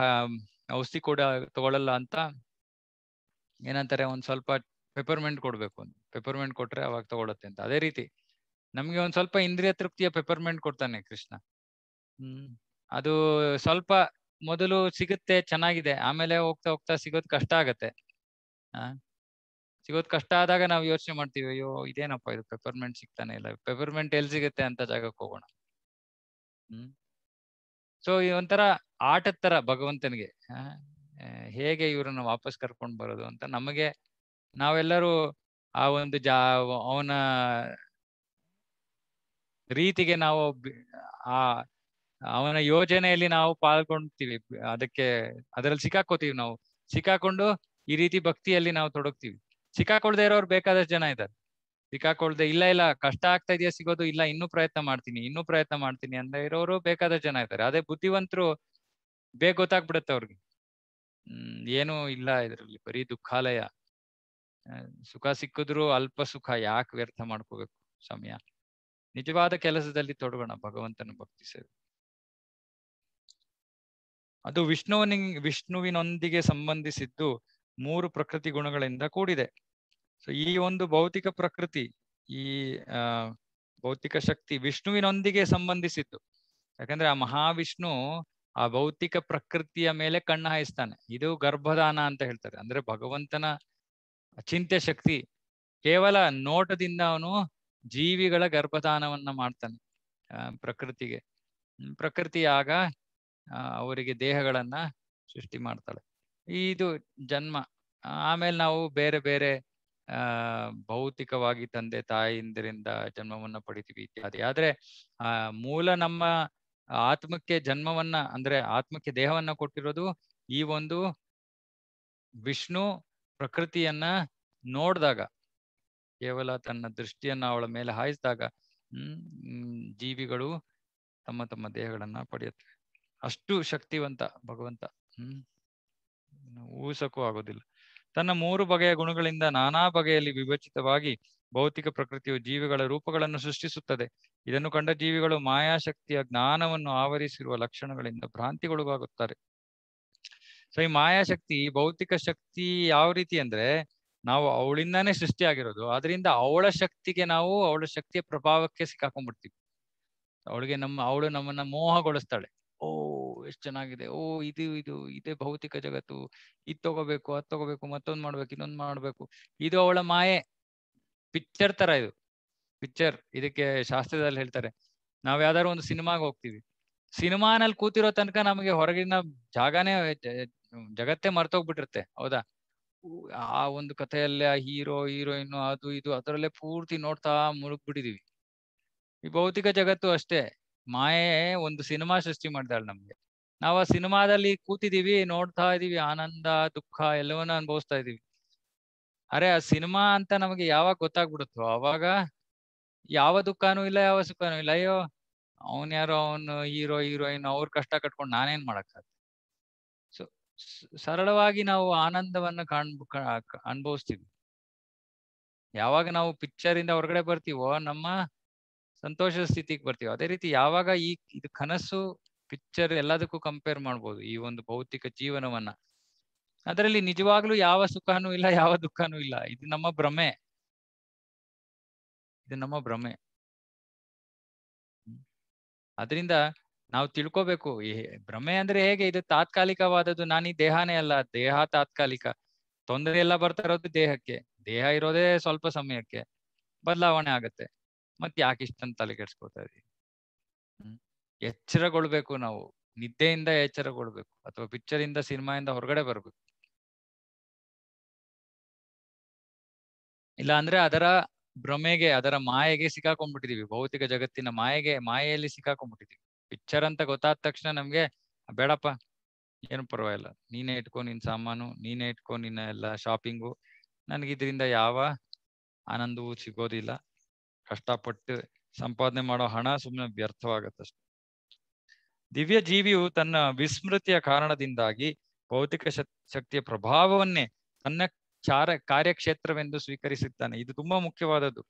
ಔಷಧಿ ಕೂಡ ತಗೊಳಲ್ಲ ಅಂತ ಏನಂತಾರೆ ಒಂದ್ ಸ್ವಲ್ಪ ಪೆಪರ್ಮೆಂಟ್ ಕೊಡ್ಬೇಕು ಅಂತ ಪೆಪರ್ಮೆಂಟ್ ಕೊಟ್ರೆ ಅವಾಗ ತಗೊಳತ್ತೆ ಅಂತ ಅದೇ ರೀತಿ ನಮ್ಗೆ ಒಂದ್ ಸ್ವಲ್ಪ ಇಂದ್ರಿಯ ತೃಪ್ತಿಯ ಪೆಪರ್ಮೆಂಟ್ ಕೊಡ್ತಾನೆ ಕೃಷ್ಣ ಹ್ಮ್ ಅದು ಸ್ವಲ್ಪ ಮೊದಲು ಸಿಗುತ್ತೆ ಚೆನ್ನಾಗಿದೆ ಆಮೇಲೆ ಹೋಗ್ತಾ ಹೋಗ್ತಾ ಸಿಗೋದ್ ಕಷ್ಟ ಆಗತ್ತೆ ಸಿಗೋದು ಕಷ್ಟ ಆದಾಗ ನಾವು ಯೋಚನೆ ಮಾಡ್ತೀವಿ ಅಯ್ಯೋ ಇದೇನಪ್ಪ ಇದು ಪೆಪರ್ಮೆಂಟ್ ಸಿಗ್ತಾನೆ ಇಲ್ಲ ಪೆಪರ್ಮೆಂಟ್ ಎಲ್ಲಿ ಸಿಗುತ್ತೆ ಅಂತ ಜಾಗಕ್ಕೆ ಹೋಗೋಣ ಹ್ಮ್ ಸೊ ಒಂಥರ ಆಟದ ತರ ಭಗವಂತನಿಗೆ ಹೇಗೆ ಇವ್ರನ್ನ ವಾಪಸ್ ಕರ್ಕೊಂಡು ಬರೋದು ಅಂತ ನಮಗೆ ನಾವೆಲ್ಲರೂ ಆ ಒಂದು ಜಾ ಅವನ ರೀತಿಗೆ ನಾವು ಆ ಅವನ ಯೋಜನೆಯಲ್ಲಿ ನಾವು ಪಾಲ್ಗೊಳ್ತೀವಿ ಅದಕ್ಕೆ ಅದರಲ್ಲಿ ಸಿಕ್ಕಾಕೋತೀವಿ ನಾವು ಸಿಕ್ಕಾಕೊಂಡು ಈ ರೀತಿ ಭಕ್ತಿಯಲ್ಲಿ ನಾವು ತೊಡಗ್ತೀವಿ ಸಿಕ್ಕಾಕೊಳ್ದೆ ಇರೋರು ಬೇಕಾದಷ್ಟು ಜನ ಇದ್ದಾರೆ ಸಿಕ್ಕಾಕೊಳ್ದೆ ಇಲ್ಲ ಇಲ್ಲ ಕಷ್ಟ ಆಗ್ತಾ ಇದೆಯಾ ಸಿಗೋದು ಇಲ್ಲ ಇನ್ನೂ ಪ್ರಯತ್ನ ಮಾಡ್ತೀನಿ ಇನ್ನೂ ಪ್ರಯತ್ನ ಮಾಡ್ತೀನಿ ಅಂತ ಇರೋರು ಬೇಕಾದಷ್ಟು ಜನ ಇದ್ದಾರೆ ಅದೇ ಬುದ್ಧಿವಂತರು ಬೇಗ ಗೊತ್ತಾಗ್ಬಿಡತ್ತೆ ಅವ್ರಿಗೆ ಹ್ಮ್ ಏನೂ ಇಲ್ಲ ಇದ್ರಲ್ಲಿ ಬರೀ ದುಃಖಾಲಯ ಸುಖ ಸಿಕ್ಕಿದ್ರು ಅಲ್ಪ ಸುಖ ಯಾಕೆ ವ್ಯರ್ಥ ಮಾಡ್ಕೋಬೇಕು ಸಮಯ ನಿಜವಾದ ಕೆಲಸದಲ್ಲಿ ತೊಡಗೋಣ ಭಗವಂತನ ಭಕ್ತಿ ಸೇವೆ ಅದು ವಿಷ್ಣುವಿನ ವಿಷ್ಣುವಿನೊಂದಿಗೆ ಸಂಬಂಧಿಸಿದ್ದು ಮೂರು ಪ್ರಕೃತಿ ಗುಣಗಳಿಂದ ಕೂಡಿದೆ ಸೊ ಈ ಒಂದು ಭೌತಿಕ ಪ್ರಕೃತಿ ಈ ಭೌತಿಕ ಶಕ್ತಿ ವಿಷ್ಣುವಿನೊಂದಿಗೆ ಸಂಬಂಧಿಸಿತ್ತು ಯಾಕಂದ್ರೆ ಆ ಮಹಾವಿಷ್ಣು ಆ ಭೌತಿಕ ಪ್ರಕೃತಿಯ ಮೇಲೆ ಕಣ್ಣು ಹಾಯಿಸ್ತಾನೆ ಇದು ಗರ್ಭದಾನ ಅಂತ ಹೇಳ್ತಾರೆ ಅಂದ್ರೆ ಭಗವಂತನ ಚಿಂತೆ ಶಕ್ತಿ ಕೇವಲ ನೋಟದಿಂದ ಅವನು ಜೀವಿಗಳ ಗರ್ಭದಾನವನ್ನ ಮಾಡ್ತಾನೆ ಪ್ರಕೃತಿಗೆ ಪ್ರಕೃತಿ ಆಗ ಅವರಿಗೆ ದೇಹಗಳನ್ನ ಸೃಷ್ಟಿ ಮಾಡ್ತಾಳೆ ಇದು ಜನ್ಮ ಆಮೇಲೆ ನಾವು ಬೇರೆ ಬೇರೆ ಭೌತಿಕವಾಗಿ ತಂದೆ ತಾಯಿಯಿಂದರಿಂದ ಜನ್ಮವನ್ನ ಪಡಿತೀವಿ ಇತ್ಯಾದಿ ಆದ್ರೆ ಆ ಮೂಲ ನಮ್ಮ ಆತ್ಮಕ್ಕೆ ಜನ್ಮವನ್ನ ಅಂದ್ರೆ ಆತ್ಮಕ್ಕೆ ದೇಹವನ್ನ ಕೊಟ್ಟಿರೋದು ಈ ಒಂದು ವಿಷ್ಣು ಪ್ರಕೃತಿಯನ್ನ ನೋಡಿದಾಗ ಕೇವಲ ತನ್ನ ದೃಷ್ಟಿಯನ್ನ ಅವಳ ಮೇಲೆ ಹಾಯಿಸಿದಾಗ ಹ್ಮ್ ಜೀವಿಗಳು ತಮ್ಮ ತಮ್ಮ ದೇಹಗಳನ್ನ ಪಡೆಯುತ್ತವೆ ಅಷ್ಟು ಶಕ್ತಿವಂತ ಭಗವಂತ ಹ್ಮ್ ಊಸಕ್ಕೂ ಆಗೋದಿಲ್ಲ ತನ್ನ ಮೂರು ಬಗೆಯ ಗುಣಗಳಿಂದ ನಾನಾ ಬಗೆಯಲ್ಲಿ ವಿಭಜಿತವಾಗಿ ಭೌತಿಕ ಪ್ರಕೃತಿಯು ಜೀವಿಗಳ ರೂಪಗಳನ್ನು ಸೃಷ್ಟಿಸುತ್ತದೆ ಇದನ್ನು ಕಂಡ ಜೀವಿಗಳು ಮಾಯಾಶಕ್ತಿಯ ಜ್ಞಾನವನ್ನು ಆವರಿಸಿರುವ ಲಕ್ಷಣಗಳಿಂದ ಭ್ರಾಂತಿಗೊಳಗಾಗುತ್ತಾರೆ ಸೊ ಈ ಮಾಯಾಶಕ್ತಿ ಭೌತಿಕ ಶಕ್ತಿ ಯಾವ ರೀತಿ ಅಂದ್ರೆ ನಾವು ಅವಳಿಂದಾನೇ ಸೃಷ್ಟಿಯಾಗಿರೋದು ಅದರಿಂದ ಅವಳ ಶಕ್ತಿಗೆ ನಾವು ಅವಳ ಶಕ್ತಿಯ ಪ್ರಭಾವಕ್ಕೆ ಸಿಕ್ಕಾಕೊಂಡ್ಬಿಡ್ತೀವಿ ಅವಳಿಗೆ ನಮ್ಮ ಅವಳು ನಮ್ಮನ್ನ ಮೋಹಗೊಳಿಸ್ತಾಳೆ ಎಷ್ಟು ಚೆನ್ನಾಗಿದೆ ಓ ಇದು ಇದು ಇದೇ ಭೌತಿಕ ಜಗತ್ತು ಇದು ತಗೋಬೇಕು ಅದ್ ತಗೋಬೇಕು ಮತ್ತೊಂದ್ ಮಾಡ್ಬೇಕು ಇನ್ನೊಂದ್ ಮಾಡ್ಬೇಕು ಇದು ಅವಳ ಮಾಯೆ ಪಿಕ್ಚರ್ ತರ ಇದು ಪಿಕ್ಚರ್ ಇದಕ್ಕೆ ಶಾಸ್ತ್ರದಲ್ಲಿ ಹೇಳ್ತಾರೆ ನಾವ್ ಯಾವ್ದಾದ್ರು ಒಂದು ಸಿನಿಮಾಗ ಹೋಗ್ತೀವಿ ಸಿನಿಮಾನಲ್ಲಿ ಕೂತಿರೋ ತನಕ ನಮಗೆ ಹೊರಗಿನ ಜಾಗನೇ ಜಗತ್ತೇ ಮರ್ತೋಗ್ಬಿಟ್ಟಿರುತ್ತೆ ಹೌದಾ ಆ ಒಂದು ಕಥೆಯಲ್ಲೇ ಆ ಹೀರೋ ಹೀರೋಯಿನ್ ಅದು ಇದು ಅದರಲ್ಲೇ ಪೂರ್ತಿ ನೋಡ್ತಾ ಮುಳುಗ್ಬಿಟ್ಟಿದೀವಿ ಈ ಭೌತಿಕ ಜಗತ್ತು ಅಷ್ಟೇ ಮಾಯೆ ಒಂದು ಸಿನಿಮಾ ಸೃಷ್ಟಿ ಮಾಡಿದಾಳೆ ನಮ್ಗೆ ನಾವು ಆ ಸಿನಿಮಾದಲ್ಲಿ ಕೂತಿದೀವಿ ನೋಡ್ತಾ ಇದೀವಿ ಆನಂದ ದುಃಖ ಎಲ್ಲವನ್ನ ಅನುಭವಿಸ್ತಾ ಇದೀವಿ ಅರೆ ಆ ಸಿನಿಮಾ ಅಂತ ನಮಗೆ ಯಾವಾಗ ಗೊತ್ತಾಗ್ಬಿಡುತ್ತೋ ಅವಾಗ ಯಾವ ದುಃಖನೂ ಇಲ್ಲ ಯಾವ ಸುಖನೂ ಇಲ್ಲ ಅಯ್ಯೋ ಅವನ್ ಯಾರೋ ಅವನು ಹೀರೋ ಹೀರೋಯಿನ್ ಅವ್ರ ಕಷ್ಟ ಕಟ್ಕೊಂಡು ನಾನೇನ್ ಮಾಡಕ್ ಸೊ ಸರಳವಾಗಿ ನಾವು ಆನಂದವನ್ನ ಕಾಣ್ಬ ಅನುಭವಿಸ್ತೀವಿ ಯಾವಾಗ ನಾವು ಪಿಕ್ಚರ್ ಇಂದ ಹೊರಗಡೆ ಬರ್ತೀವೋ ನಮ್ಮ ಸಂತೋಷದ ಸ್ಥಿತಿಗೆ ಬರ್ತೀವೋ ಅದೇ ರೀತಿ ಯಾವಾಗ ಈ ಇದು ಕನಸು ಪಿಕ್ಚರ್ ಎಲ್ಲದಕ್ಕೂ ಕಂಪೇರ್ ಮಾಡ್ಬೋದು ಈ ಒಂದು ಭೌತಿಕ ಜೀವನವನ್ನ ಅದರಲ್ಲಿ ನಿಜವಾಗ್ಲೂ ಯಾವ ಸುಖನೂ ಇಲ್ಲ ಯಾವ ದುಃಖನೂ ಇಲ್ಲ ಇದು ನಮ್ಮ ಭ್ರಮೆ ಇದು ನಮ್ಮ ಭ್ರಮೆ ಅದರಿಂದ ನಾವು ತಿಳ್ಕೋಬೇಕು ಭ್ರಮೆ ಅಂದ್ರೆ ಹೇಗೆ ಇದು ತಾತ್ಕಾಲಿಕವಾದದ್ದು ನಾನು ಈ ದೇಹನೇ ಅಲ್ಲ ದೇಹ ತಾತ್ಕಾಲಿಕ ತೊಂದರೆ ಎಲ್ಲ ಬರ್ತಾ ಇರೋದು ದೇಹಕ್ಕೆ ದೇಹ ಇರೋದೇ ಸ್ವಲ್ಪ ಸಮಯಕ್ಕೆ ಬದಲಾವಣೆ ಆಗತ್ತೆ ಮತ್ತೆ ಯಾಕೆ ಇಷ್ಟಂತ ತಲೆ ಕೆಡ್ಸ್ಕೊತಾ ಇದೀವಿ ಹ್ಮ್ ಎಚ್ಚರಗೊಳ್ಬೇಕು ನಾವು ನಿದ್ದೆಯಿಂದ ಎಚ್ಚರಗೊಳ್ಬೇಕು ಅಥವಾ ಪಿಕ್ಚರ್ ಇಂದ ಸಿನಿಮಾಯಿಂದ ಹೊರಗಡೆ ಬರ್ಬೇಕು ಇಲ್ಲ ಅಂದ್ರೆ ಅದರ ಭ್ರಮೆಗೆ ಅದರ ಮಾಯೆಗೆ ಸಿಕ್ಕಾಕೊಂಡ್ಬಿಟ್ಟಿದೀವಿ ಭೌತಿಕ ಜಗತ್ತಿನ ಮಾಯೆಗೆ ಮಾಯೆಯಲ್ಲಿ ಸಿಕ್ಕಾಕೊಂಡ್ಬಿಟ್ಟಿದೀವಿ ಪಿಕ್ಚರ್ ಅಂತ ಗೊತ್ತಾದ ತಕ್ಷಣ ನಮ್ಗೆ ಬೇಡಪ್ಪ ಏನು ಪರವಾಗಿಲ್ಲ ನೀನೇ ಇಟ್ಕೊ ನಿನ್ ಸಾಮಾನು ನೀನೇ ಇಟ್ಕೊ ನಿನ್ನ ಎಲ್ಲ ಶಾಪಿಂಗು ನನ್ಗೆ ಇದರಿಂದ ಯಾವ ಆನಂದವೂ ಸಿಗೋದಿಲ್ಲ ಕಷ್ಟಪಟ್ಟು ಸಂಪಾದನೆ ಮಾಡೋ ಹಣ ಸುಮ್ಮನೆ ವ್ಯರ್ಥವಾಗತ್ತಷ್ಟೆ ದಿವ್ಯ ಜೀವಿಯು ತನ್ನ ವಿಸ್ಮೃತಿಯ ಕಾರಣದಿಂದಾಗಿ ಭೌತಿಕ ಶಕ್ತಿಯ ಪ್ರಭಾವವನ್ನೇ ತನ್ನ ಚಾರ ಕಾರ್ಯಕ್ಷೇತ್ರವೆಂದು ಸ್ವೀಕರಿಸುತ್ತಾನೆ ಇದು ತುಂಬಾ ಮುಖ್ಯವಾದದ್ದು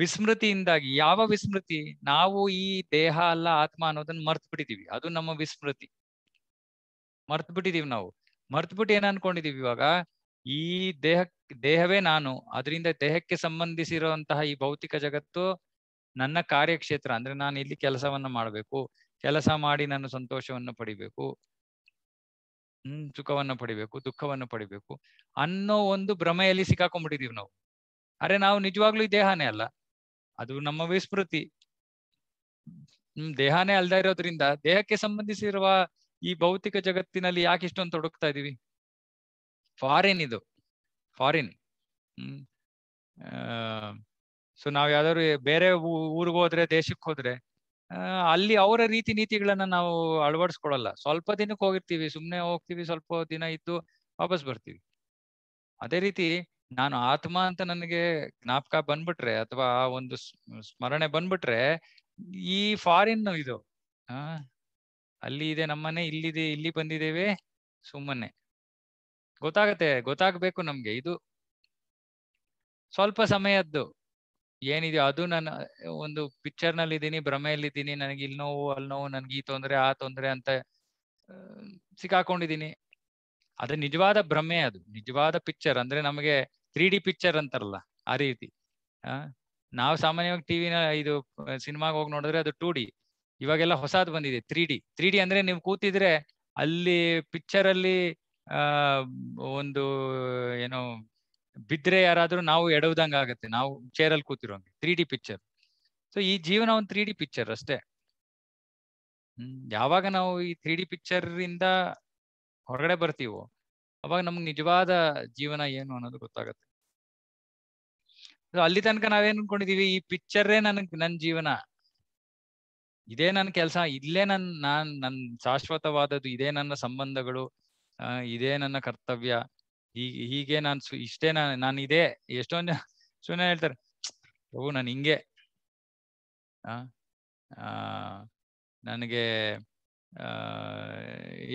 ವಿಸ್ಮೃತಿಯಿಂದಾಗಿ ಯಾವ ವಿಸ್ಮೃತಿ ನಾವು ಈ ದೇಹ ಅಲ್ಲ ಆತ್ಮ ಅನ್ನೋದನ್ನ ಮರ್ತ್ ಬಿಟ್ಟಿದೀವಿ ಅದು ನಮ್ಮ ವಿಸ್ಮೃತಿ ಮರ್ತ್ ಬಿಟ್ಟಿದೀವಿ ನಾವು ಮರ್ತ್ ಬಿಟ್ಟು ಏನ್ ಅನ್ಕೊಂಡಿದೀವಿ ಇವಾಗ ಈ ದೇಹ ದೇಹವೇ ನಾನು ಅದರಿಂದ ದೇಹಕ್ಕೆ ಸಂಬಂಧಿಸಿರುವಂತಹ ಈ ಭೌತಿಕ ಜಗತ್ತು ನನ್ನ ಕಾರ್ಯಕ್ಷೇತ್ರ ಅಂದ್ರೆ ನಾನು ಇಲ್ಲಿ ಕೆಲಸವನ್ನ ಮಾಡ್ಬೇಕು ಕೆಲಸ ಮಾಡಿ ನಾನು ಸಂತೋಷವನ್ನು ಪಡಿಬೇಕು ಹ್ಮ್ ಸುಖವನ್ನು ಪಡಿಬೇಕು ದುಃಖವನ್ನು ಪಡಿಬೇಕು ಅನ್ನೋ ಒಂದು ಭ್ರಮೆಯಲ್ಲಿ ಸಿಕ್ಕಾಕೊಂಡ್ಬಿಟ್ಟಿದೀವಿ ನಾವು ಅರೆ ನಾವು ನಿಜವಾಗ್ಲೂ ಈ ದೇಹನೇ ಅಲ್ಲ ಅದು ನಮ್ಮ ವಿಸ್ಮೃತಿ ಹ್ಮ್ ದೇಹನೇ ಅಲ್ದ ಇರೋದ್ರಿಂದ ದೇಹಕ್ಕೆ ಸಂಬಂಧಿಸಿರುವ ಈ ಭೌತಿಕ ಜಗತ್ತಿನಲ್ಲಿ ಯಾಕೆ ಇಷ್ಟೊಂದು ತೊಡಗ್ತಾ ಇದೀವಿ ಫಾರಿನ್ ಇದು ಫಾರಿನ್ ಹ್ಮ್ ಸೊ ನಾವ್ ಯಾವ್ದಾದ್ರು ಬೇರೆ ಊರಿಗೆ ಹೋದ್ರೆ ದೇಶಕ್ಕೆ ಹೋದ್ರೆ ಅಲ್ಲಿ ಅವರ ರೀತಿ ನೀತಿಗಳನ್ನ ನಾವು ಅಳವಡಿಸ್ಕೊಳಲ್ಲ ಸ್ವಲ್ಪ ದಿನಕ್ಕೆ ಹೋಗಿರ್ತೀವಿ ಸುಮ್ಮನೆ ಹೋಗ್ತೀವಿ ಸ್ವಲ್ಪ ದಿನ ಇದ್ದು ವಾಪಸ್ ಬರ್ತೀವಿ ಅದೇ ರೀತಿ ನಾನು ಆತ್ಮ ಅಂತ ನನಗೆ ಜ್ಞಾಪಕ ಬಂದ್ಬಿಟ್ರೆ ಅಥವಾ ಆ ಒಂದು ಸ್ಮರಣೆ ಬಂದ್ಬಿಟ್ರೆ ಈ ಫಾರಿನ್ ಇದು ಆ ಅಲ್ಲಿ ಇದೆ ನಮ್ಮನೆ ಇಲ್ಲಿದೆ ಇಲ್ಲಿ ಬಂದಿದ್ದೇವೆ ಸುಮ್ಮನೆ ಗೊತ್ತಾಗತ್ತೆ ಗೊತ್ತಾಗ್ಬೇಕು ನಮ್ಗೆ ಇದು ಸ್ವಲ್ಪ ಸಮಯದ್ದು ಏನಿದೆಯೋ ಅದು ನನ್ನ ಒಂದು ಪಿಕ್ಚರ್ ನಲ್ಲಿ ಇದ್ದೀನಿ ಭ್ರಮೆಯಲ್ಲಿದ್ದೀನಿ ನನಗೆ ಇಲ್ಲಿ ನೋವು ಅಲ್ಲಿ ನೋವು ನನ್ಗೆ ಈ ತೊಂದರೆ ಆ ತೊಂದರೆ ಅಂತ ಸಿಕ್ಕಾಕೊಂಡಿದ್ದೀನಿ ಅದು ನಿಜವಾದ ಭ್ರಮೆ ಅದು ನಿಜವಾದ ಪಿಕ್ಚರ್ ಅಂದ್ರೆ ನಮಗೆ ತ್ರೀ ಡಿ ಪಿಕ್ಚರ್ ಅಂತಾರಲ್ಲ ಆ ರೀತಿ ಆ ನಾವು ಸಾಮಾನ್ಯವಾಗಿ ಟಿವಿನ ಇದು ಸಿನಿಮಾಗ ಹೋಗಿ ನೋಡಿದ್ರೆ ಅದು ಟೂ ಡಿ ಇವಾಗೆಲ್ಲ ಹೊಸದು ಬಂದಿದೆ ತ್ರೀ ಡಿ ತ್ರೀ ಡಿ ಅಂದ್ರೆ ನೀವು ಕೂತಿದ್ರೆ ಅಲ್ಲಿ ಪಿಕ್ಚರ್ ಅಲ್ಲಿ ಆ ಒಂದು ಏನೋ ಬಿದ್ರೆ ಯಾರಾದ್ರೂ ನಾವು ಎಡವ್ದಂಗ ಆಗತ್ತೆ ನಾವು ಚೇರ್ ಅಲ್ಲಿ ಕೂತಿರೋಂಗೆ ತ್ರೀ ಡಿ ಪಿಕ್ಚರ್ ಸೊ ಈ ಜೀವನ ಒಂದು ತ್ರೀ ಡಿ ಪಿಕ್ಚರ್ ಅಷ್ಟೇ ಹ್ಮ್ ಯಾವಾಗ ನಾವು ಈ ತ್ರೀ ಡಿ ಪಿಕ್ಚರ್ ಇಂದ ಹೊರಗಡೆ ಬರ್ತೀವೋ ಅವಾಗ ನಮ್ಗೆ ನಿಜವಾದ ಜೀವನ ಏನು ಅನ್ನೋದು ಗೊತ್ತಾಗತ್ತೆ ಅಲ್ಲಿ ತನಕ ನಾವೇನ್ ಅನ್ಕೊಂಡಿದೀವಿ ಈ ಪಿಕ್ಚರೇ ನನಗ್ ನನ್ ಜೀವನ ಇದೇ ನನ್ನ ಕೆಲಸ ಇಲ್ಲೇ ನನ್ ನಾನ್ ನನ್ ಶಾಶ್ವತವಾದದ್ದು ಇದೇ ನನ್ನ ಸಂಬಂಧಗಳು ಇದೇ ನನ್ನ ಕರ್ತವ್ಯ ಹೀಗೆ ಹೀಗೆ ನಾನು ಇಷ್ಟೇ ನಾನು ನಾನು ಇದೇ ಎಷ್ಟೊಂದು ಸುಮ್ಮನೆ ಹೇಳ್ತಾರೆ ಪ್ರಭು ನಾನು ಹಿಂಗೆ ಆ ನನಗೆ